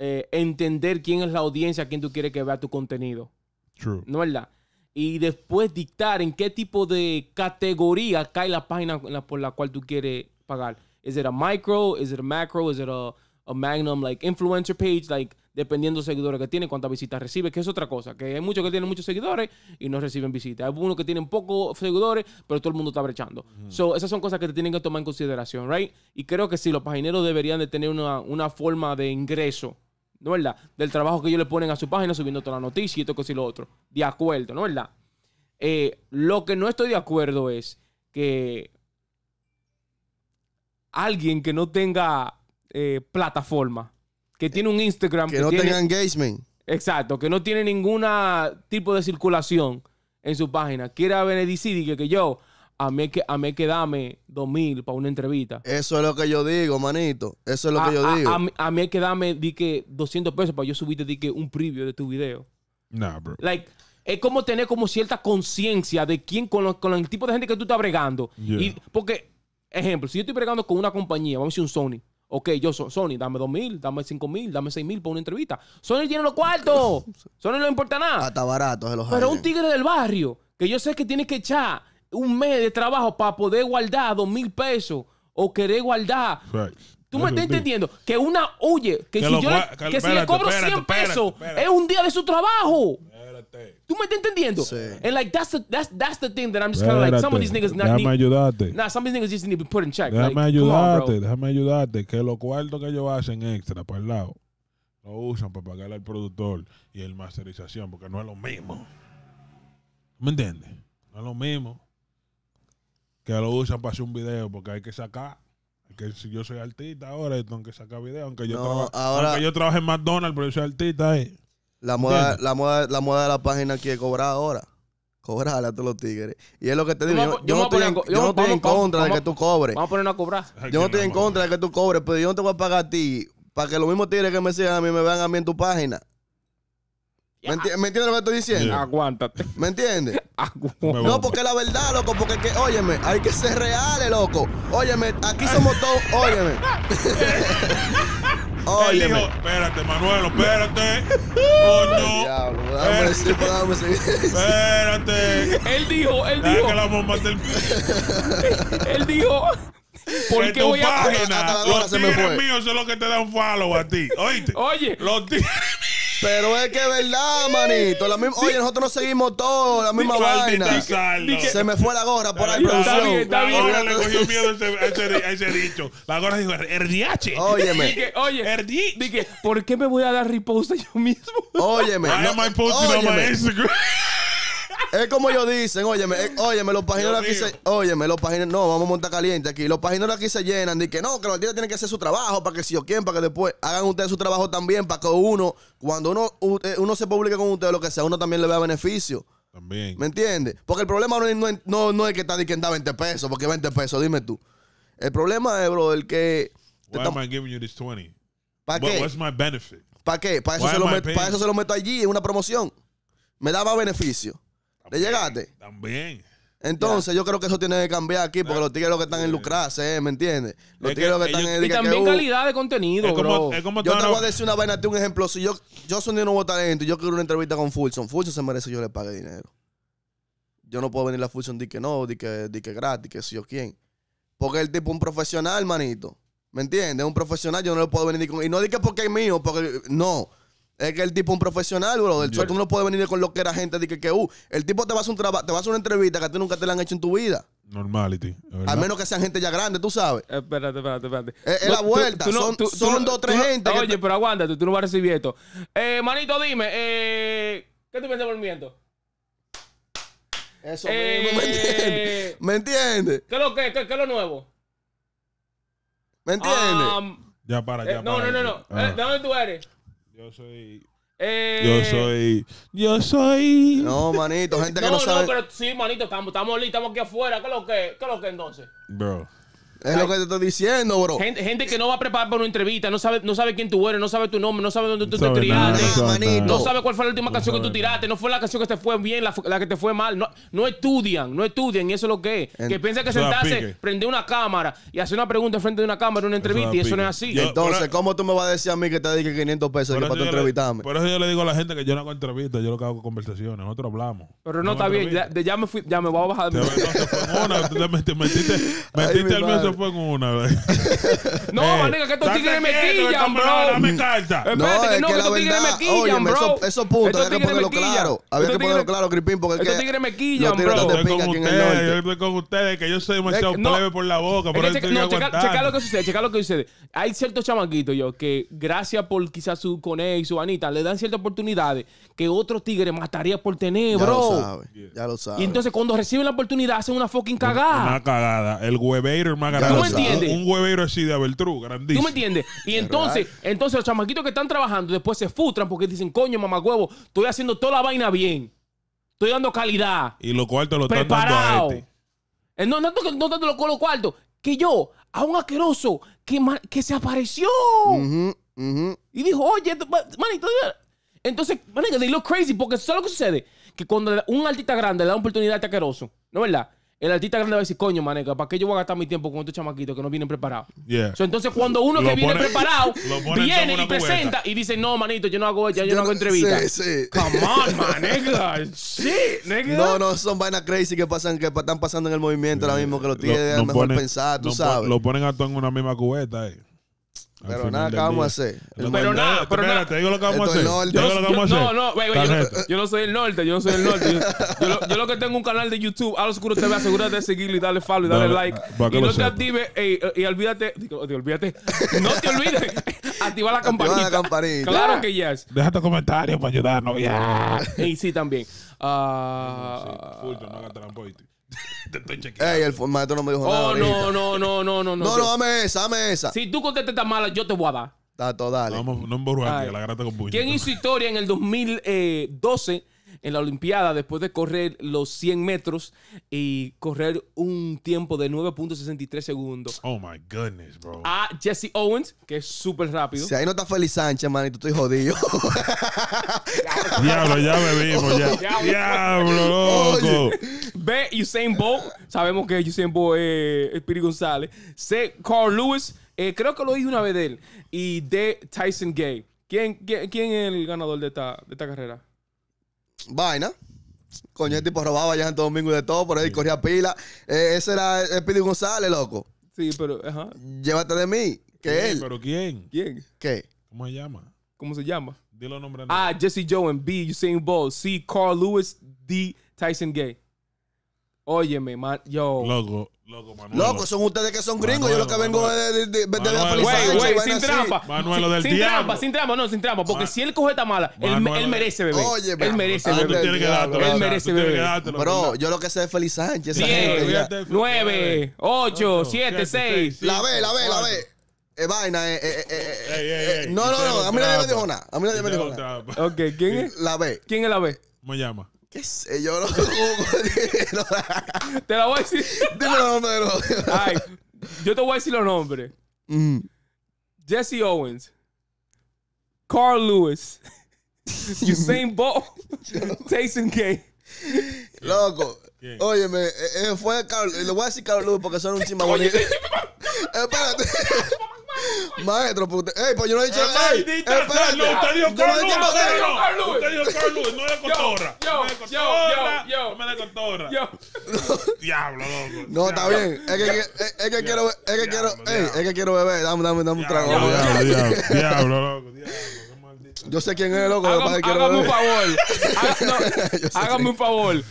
Eh, entender quién es la audiencia, quién tú quieres que vea tu contenido. True. ¿No es verdad? Y después dictar en qué tipo de categoría cae la página por la cual tú quieres pagar. ¿Es it a micro? ¿Es it a macro? ¿Es it a, magnum like influencer page? Like dependiendo de seguidores que tiene, cuántas visitas recibe, que es otra cosa. Que hay muchos que tienen muchos seguidores y no reciben visitas. Hay algunos que tienen pocos seguidores, pero todo el mundo está brechando. esas son cosas que te tienen que tomar en consideración, right? Y creo que sí, los pagineros deberían de tener una, una forma de ingreso ¿no es verdad? Del trabajo que ellos le ponen a su página subiendo toda la noticia y esto, que y lo otro. De acuerdo, ¿no es verdad? Eh, lo que no estoy de acuerdo es que alguien que no tenga eh, plataforma, que eh, tiene un Instagram. Que, no tiene, tenga engagement. Exacto, que no tiene ningún tipo de circulación en su página, quiera venir y que, que yo, a mí que, a mí que dame dos mil para una entrevista.
Eso es lo que yo digo, manito. Eso es lo que yo digo.
A, mí, a que dame di que 200 pesos para yo subirte di que un preview de tu video. Nah, bro. Like, es como tener como cierta conciencia de quién, con, el tipo de gente que tú estás bregando. Y, porque, ejemplo, si yo estoy bregando con una compañía, vamos a decir un Sony. Ok, yo Sony, dame dos mil, dame cinco mil, dame seis mil para una entrevista. Sony tiene los cuartos. [LAUGHS] Sony no importa nada.
Está barato, Pero
un tigre del barrio que yo sé que tiene que echar un mes de trabajo para poder guardar dos mil pesos o querer guardar. Tú me estás entendiendo que una, oye, que, si, yo le, que, si le cobro 100 pesos es un día de su trabajo. ¿Tú me estás entendiendo? like that's the, that's, the thing that I'm just kind of like some of these niggas not Déjame
ayudarte. some of these niggas just need to be put in check. Déjame ayudarte, déjame ayudarte que los cuartos que ellos hacen extra para el lado lo usan para pagarle al productor y el masterización porque no es lo mismo. ¿Me entiendes? No es lo mismo que lo usan para hacer un video porque hay que sacar. Que si yo soy artista ahora, tengo que sacar video. Aunque yo, trabajo ahora, yo trabaje en McDonald's, pero yo soy artista. Eh. La, moda,
la, moda, de la página aquí es cobrar ahora. Cobrar a todos los tigres. Y es lo que te digo. Yo, no estoy, en, contra de que tú cobres. Vamos a ponernos a cobrar. Yo no estoy en contra de que tú cobres, pero yo no te voy a pagar a ti para que los mismos tigres que me sigan a mí me vean a mí en tu página. ¿Me, entiendes lo que estoy diciendo? Aguántate. ¿Me entiendes? no, porque la verdad, loco, porque que, óyeme, hay que ser reales, loco. Óyeme, aquí somos todos, óyeme.
Oye, [LAUGHS] espérate, Manuel, espérate. Coño. Oh, [LAUGHS] Diablo, dame ese, dame Espérate. Él dijo, él dijo. que la [LAUGHS] Él dijo. Porque qué voy a página, a, los tigres míos son los que te dan follow a ti. ¿Oíste? Oye. Los tigres pero es que es verdad,
manito. oye, nosotros no seguimos todos, la misma vaina. Se me fue la gorra
por ahí, producción. Está bien, La gorra le cogió miedo a ese, dicho. La gorra dijo, erdiache. Óyeme. Dije, oye, erdi. Dije,
¿por qué me voy a dar riposte yo mismo? Óyeme.
I no,
my post, no my
es como ellos dicen, óyeme, eh, óyeme, los pagineros aquí se. Óyeme, los No, vamos a montar caliente aquí. Los de aquí se llenan Y que no, que los artistas tienen que hacer su trabajo para que si o quien para que después hagan ustedes su trabajo también, para que uno, cuando uno, eh, uno se publique con ustedes, lo que sea, uno también le vea beneficio. También. ¿Me entiendes? Porque el problema no es, no, que está de da 20 pesos, porque 20 pesos, dime tú. El problema es, bro, el que. Why am
I giving you this 20? ¿Para qué? What's my benefit? ¿Para qué? Para eso, se lo,
meto allí, en una promoción. Me daba beneficio. ¿Le llegaste? También. Entonces, yo creo que eso tiene que cambiar aquí porque los tigres lo que están en lucrarse, ¿eh? ¿me entiendes? Los tigres que, están en. Y también uh. calidad
de contenido. yo te voy a decir una vaina,
un ejemplo. Si yo, yo soy un nuevo talento y yo quiero una entrevista con Fulson, Fulson se merece yo le pague dinero. Yo no puedo venir a Fulson di que no, di que, di que gratis, que si yo quién. Porque el tipo un profesional, manito. ¿Me entiendes? un profesional, yo no le puedo venir. Con... Y no di que porque es mío, porque no. Es que el tipo es un profesional, bro. El tú no puedes venir con lo que era gente que, que uh, el tipo te va a hacer un trabajo, te a una entrevista que a ti nunca te la han hecho en tu vida.
Normality.
Al menos que sean gente ya grande, tú sabes.
Espérate, espérate, espérate. Es, la vuelta.
son,
son dos o tres gente. oye, pero aguántate, tú no vas a recibir esto.
Eh, manito, dime, eh,
¿qué tú piensas del Eso eh, mismo, ¿me entiendes?
¿Me entiendes?
¿Qué es lo, qué, qué, es lo nuevo?
¿Me entiendes? Ah,
ya para, ya eh, para. No, no, no, no. Ah. Eh,
¿De dónde tú eres? Yo soy. Eh. Yo
soy. Yo soy. No, manito, gente que no, no sabe. No,
pero sí, manito, estamos, estamos listos, estamos aquí afuera. ¿Qué es lo que, qué es lo que entonces?
Bro. Es lo que te estoy diciendo, bro.
Gente, que no va a preparar para una entrevista, no sabe, no sabe quién tú eres, no sabe tu nombre, no sabe dónde tú te criaste no, sabe cuál fue la última canción que tú tiraste, no fue la canción que te fue bien, la, que te fue mal. No, estudian, no estudian, y eso es lo que
es. que piensa que sentarse,
prende una cámara y hacer una pregunta frente de una cámara, en una entrevista, y eso no es así. Entonces,
¿cómo tú me vas a decir a mí que te dije 500 pesos para tú entrevistarme? Por
eso
yo le digo a la gente que yo no hago entrevistas,
yo lo que hago conversaciones, nosotros hablamos.
Pero no, está bien, ya, me ya me voy a bajar.
Te, eso fue una. [LAUGHS] no, eh, que estos tigres me quillan, bro. Dame carta. Espérate, que no, que estos tigres me quillan, bro.
Esos puntos, había que ponerlo claro. Había que ponerlo claro, Crispín, porque Estos tigres me quillan, bro. Yo estoy
con
ustedes, que yo soy demasiado plebe por la boca. Por no, checa
lo que sucede, checa lo que sucede. Hay ciertos chamaquitos, yo, que gracias por quizás su cone y su anita, le dan ciertas oportunidades que otros tigres mataría por tener, bro. Ya lo sabe, ya lo sabe. Y entonces cuando reciben la oportunidad hacen una fucking cagada. Una
cagada. El hueveiro, hermano ¿Tú me entiendes? Un huevero así de Abeltrú, grandísimo. ¿Tú me
entiendes? Y entonces, entonces los chamaquitos que están trabajando después se frustran porque dicen, coño, mamá huevo, estoy haciendo toda la vaina bien. Estoy dando calidad.
Y los cuartos lo están dando a este.
Eh, no, no, no, no tanto los lo cuartos. Que yo, a un asqueroso que, que se apareció. Y dijo, oye, manito. Entonces, manito, they look crazy. Porque eso es lo que sucede. Que cuando un artista grande le da oportunidad a este asqueroso, ¿no es verdad? el artista grande va a decir, coño, maneca, ¿para qué yo voy a gastar mi tiempo con estos chamaquitos que no vienen preparados? entonces, cuando uno que viene preparado, viene y presenta y dice, no, manito, yo no hago ya, yo, no, hago entrevista. Come
on, maneca. No, no, son vainas crazy que pasan, que están pasando en el
movimiento ahora mismo, que lo, tienen mejor pensado, tú sabes. lo ponen a todo en una misma cubeta, eh. Pero nada, ¿qué vamos a hacer? Pero, nada, pero nada. Te digo lo que vamos a hacer. Yo, no, no, yo,
yo, no soy el norte, yo no soy el norte. Yo, lo, que tengo un canal de YouTube, A los Oscuro TV, asegúrate de seguirlo y darle follow y darle like. Y no te actives y, y olvídate, olvídate, no te olvides, [LAUGHS] activa la campanita. la campanita. Claro que yes.
Deja tu comentario para ayudarnos. Y
sí, también. sí, ah, Fulton, no trampo, [LAUGHS] te estoy chequeando.
Ey, el formato no me dijo oh, nada. Oh, no,
no, no, no, no, no. No, dame esa, dame esa. Si tú contestas mal mala, yo
te voy a dar. Tato, dale. Vamos, no emborrajes, la grata con puño. ¿Quién
hizo historia en el 2012? en la Olimpiada después de correr los 100 metros y correr un tiempo de 9.63 segundos. Oh my goodness, bro. A Jesse Owens, que
es súper rápido. Si ahí no está Félix Sánchez, manito, estoy jodido. [LAUGHS] Diablo,
ya me vimos, ya. Diablo, loco. B, Usain Bolt. Sabemos que Usain Bolt es, Piri González. C, Carl Lewis. Eh, creo que lo dije una vez de él. Y D, Tyson Gay. ¿Quién, quién, quién es el ganador de esta, de esta carrera?
vaina. Coño, el tipo robaba ya en todo domingo y de todo, por ahí corría pila. Eh, ese era el Pidi González, loco.
Sí, pero, ajá.
Llévate de mí, que él.
¿Pero quién? ¿Quién? ¿Qué? ¿Cómo se llama? ¿Cómo se llama? Dilo nombre. Ah,
Jesse Jowen. B, Usain
Bolt. C, Carl Lewis. D, Tyson Gay. Óyeme, man. Yo.
Loco, Loco,
Loco, son ustedes que son gringos. yo lo que vengo de,
de, de, Sánchez Güey, sin trampa. del sin, trampa,
sin trampa, no, sin trampa. Porque si él coge esta mala, él, él, merece bebé. Oye, Él merece bebé. Él merece bebé. Bro,
yo lo que sé es Feliz Sánchez. 10, 9, 8, 7, 6. La ve, la ve, la ve vaina. Eh, eh, eh, no, no, no. A mí nadie me dijo nada. A mí nadie me dijo nada.
Ok, ¿quién es? La B. ¿Quién es la B? Me llama.
¿Qué sé yo? No, [LAUGHS] te la voy a decir.
Dime los nombres Ay, yo te voy a decir los nombres. Mm. Jesse Owens. Carl Lewis. [LAUGHS] Usain Bolt.
Tyson Gay. Loco. Oye, Óyeme, eh, eh, fue Carl. Le voy a decir Carl Lewis porque son un [LAUGHS] chima Espérate. Maestro, puto. Ey, pues yo no he dicho. Eh, ¡Ey! ¡Espérate! No, usted dijo Carlos. Usted dijo Carlos. Usted dijo Carlos. No le cotorra. Yo, yo,
yo. No me le cotorra. Yo. [LAUGHS] Diablo, loco. No, está bien. Es
que, es, que quiero. Es que quiero. Ey, es que quiero beber. Dame, dame, dame un trago.
Diablo, [LAUGHS] diablo, loco. Diablo.
Yo sé quién es, el loco.
Hágame, un
favor.
Hágame, un favor.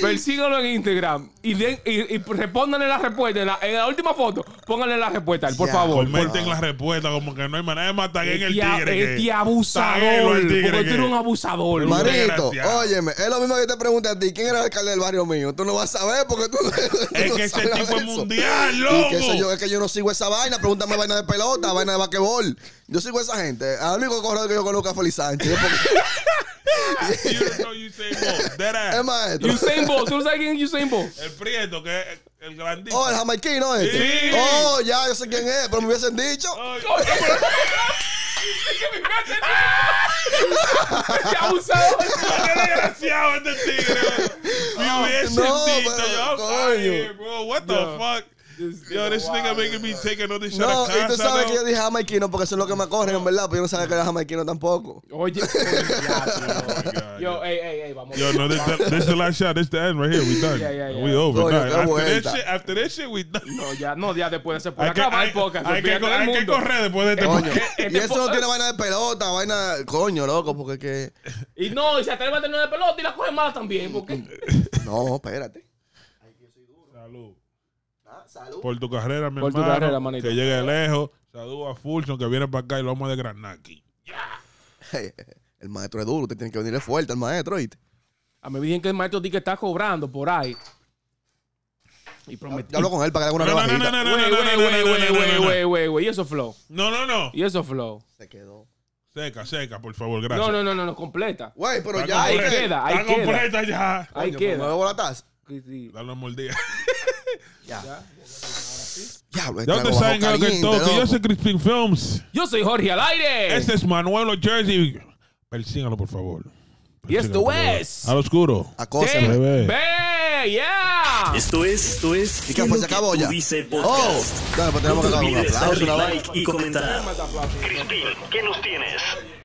Persíganlo en Instagram y, den, y,
respóndanle la respuesta. En la, última foto, pónganle la respuesta, por favor. Comenten la respuesta, como que no hay manera de matar en el tigre. Este abusador. porque tú eres
un abusador. Marito,
óyeme, es lo mismo que te pregunté a ti. ¿Quién era el alcalde del barrio mío? Tú no vas a saber porque tú, [LAUGHS] Es que ese tipo es mundial, loco. es que yo no sigo esa vaina. Pregúntame vaina de pelota, vaina de basquetbol. Yo sigo a esa gente. Al único que yo conozco buscar a Félix Sánchez. [LAUGHS]
you don't know Usain Bolt. That ass. Es maestro.
Usain Bolt. ¿Tú no sabes quién es Usain Bolt?
El prieto, que es el grandito. Oh, el jamaiquino este. Sí. Oh,
ya, yo sé quién es, pero me hubiesen dicho. Oh,
que me
¡Qué abusador! ¡Qué desgraciado este tigre! Me hubiesen dicho. Yo, I'm bro. What the fuck? Yo, this nigga making me take another shot No, of y tú sabes que yo dije
jamaiquino porque eso es lo que me corren, en verdad. Pero yo no sabía que era jamaiquino tampoco. Oye, [LAUGHS]
oh, Yo, hey, hey, hey, vamos. Yo, no, this, the- the last shot. This is the end right here. We done. Yeah, yeah, yeah. We over. after, that shit,
after that shit, we done. No, ya, no, ya después de ese por Hay acá hay- el podcast. hay que, olvídate hay que correr después de este Coño. [LAUGHS] Este y eso no tiene vaina de pelota,
vaina. Coño, loco, porque es que.
Y no, y se atreve a tener de pelota y la coge mala también. Porque [LAUGHS]
No, espérate. que duro. Salud. Por tu carrera, mi Por hermano. Tu carrera, manito. Que llegue lejos. Saludos a Fulson, que viene para acá y lo vamos de Granaki
el maestro es duro. Usted tiene que venirle fuerte al maestro, ¿oíste?
A mí me dicen que el maestro Dice que está cobrando por ahí.
Y prometí. hablo con él para que haga una no, no, no, no, no, güey Y eso flow.
No, no, no.
Y eso flow. Se
quedó. Seca, seca, por favor, gracias. No, no, no, no, completa. Güey, pero ya completa, ahí queda, ahí queda. completa ya. Ahí queda. la taza. Dale lo mordía. [LAUGHS]
Ya. ¿Ya? Diablo, ya ustedes saben que Yo soy
Crispin Films. Yo soy Jorge al aire. Este es Manuelo Jersey. Persíganlo, por favor. y esto es. a Al oscuro. Acosa, Bebé.
¡Ve! yeah. Esto
es, esto es.
Y qué pues se acabó ya. oh, Dale, pues tenemos que dar un aplauso, una like y comentar. Crispin, ¿qué nos tienes?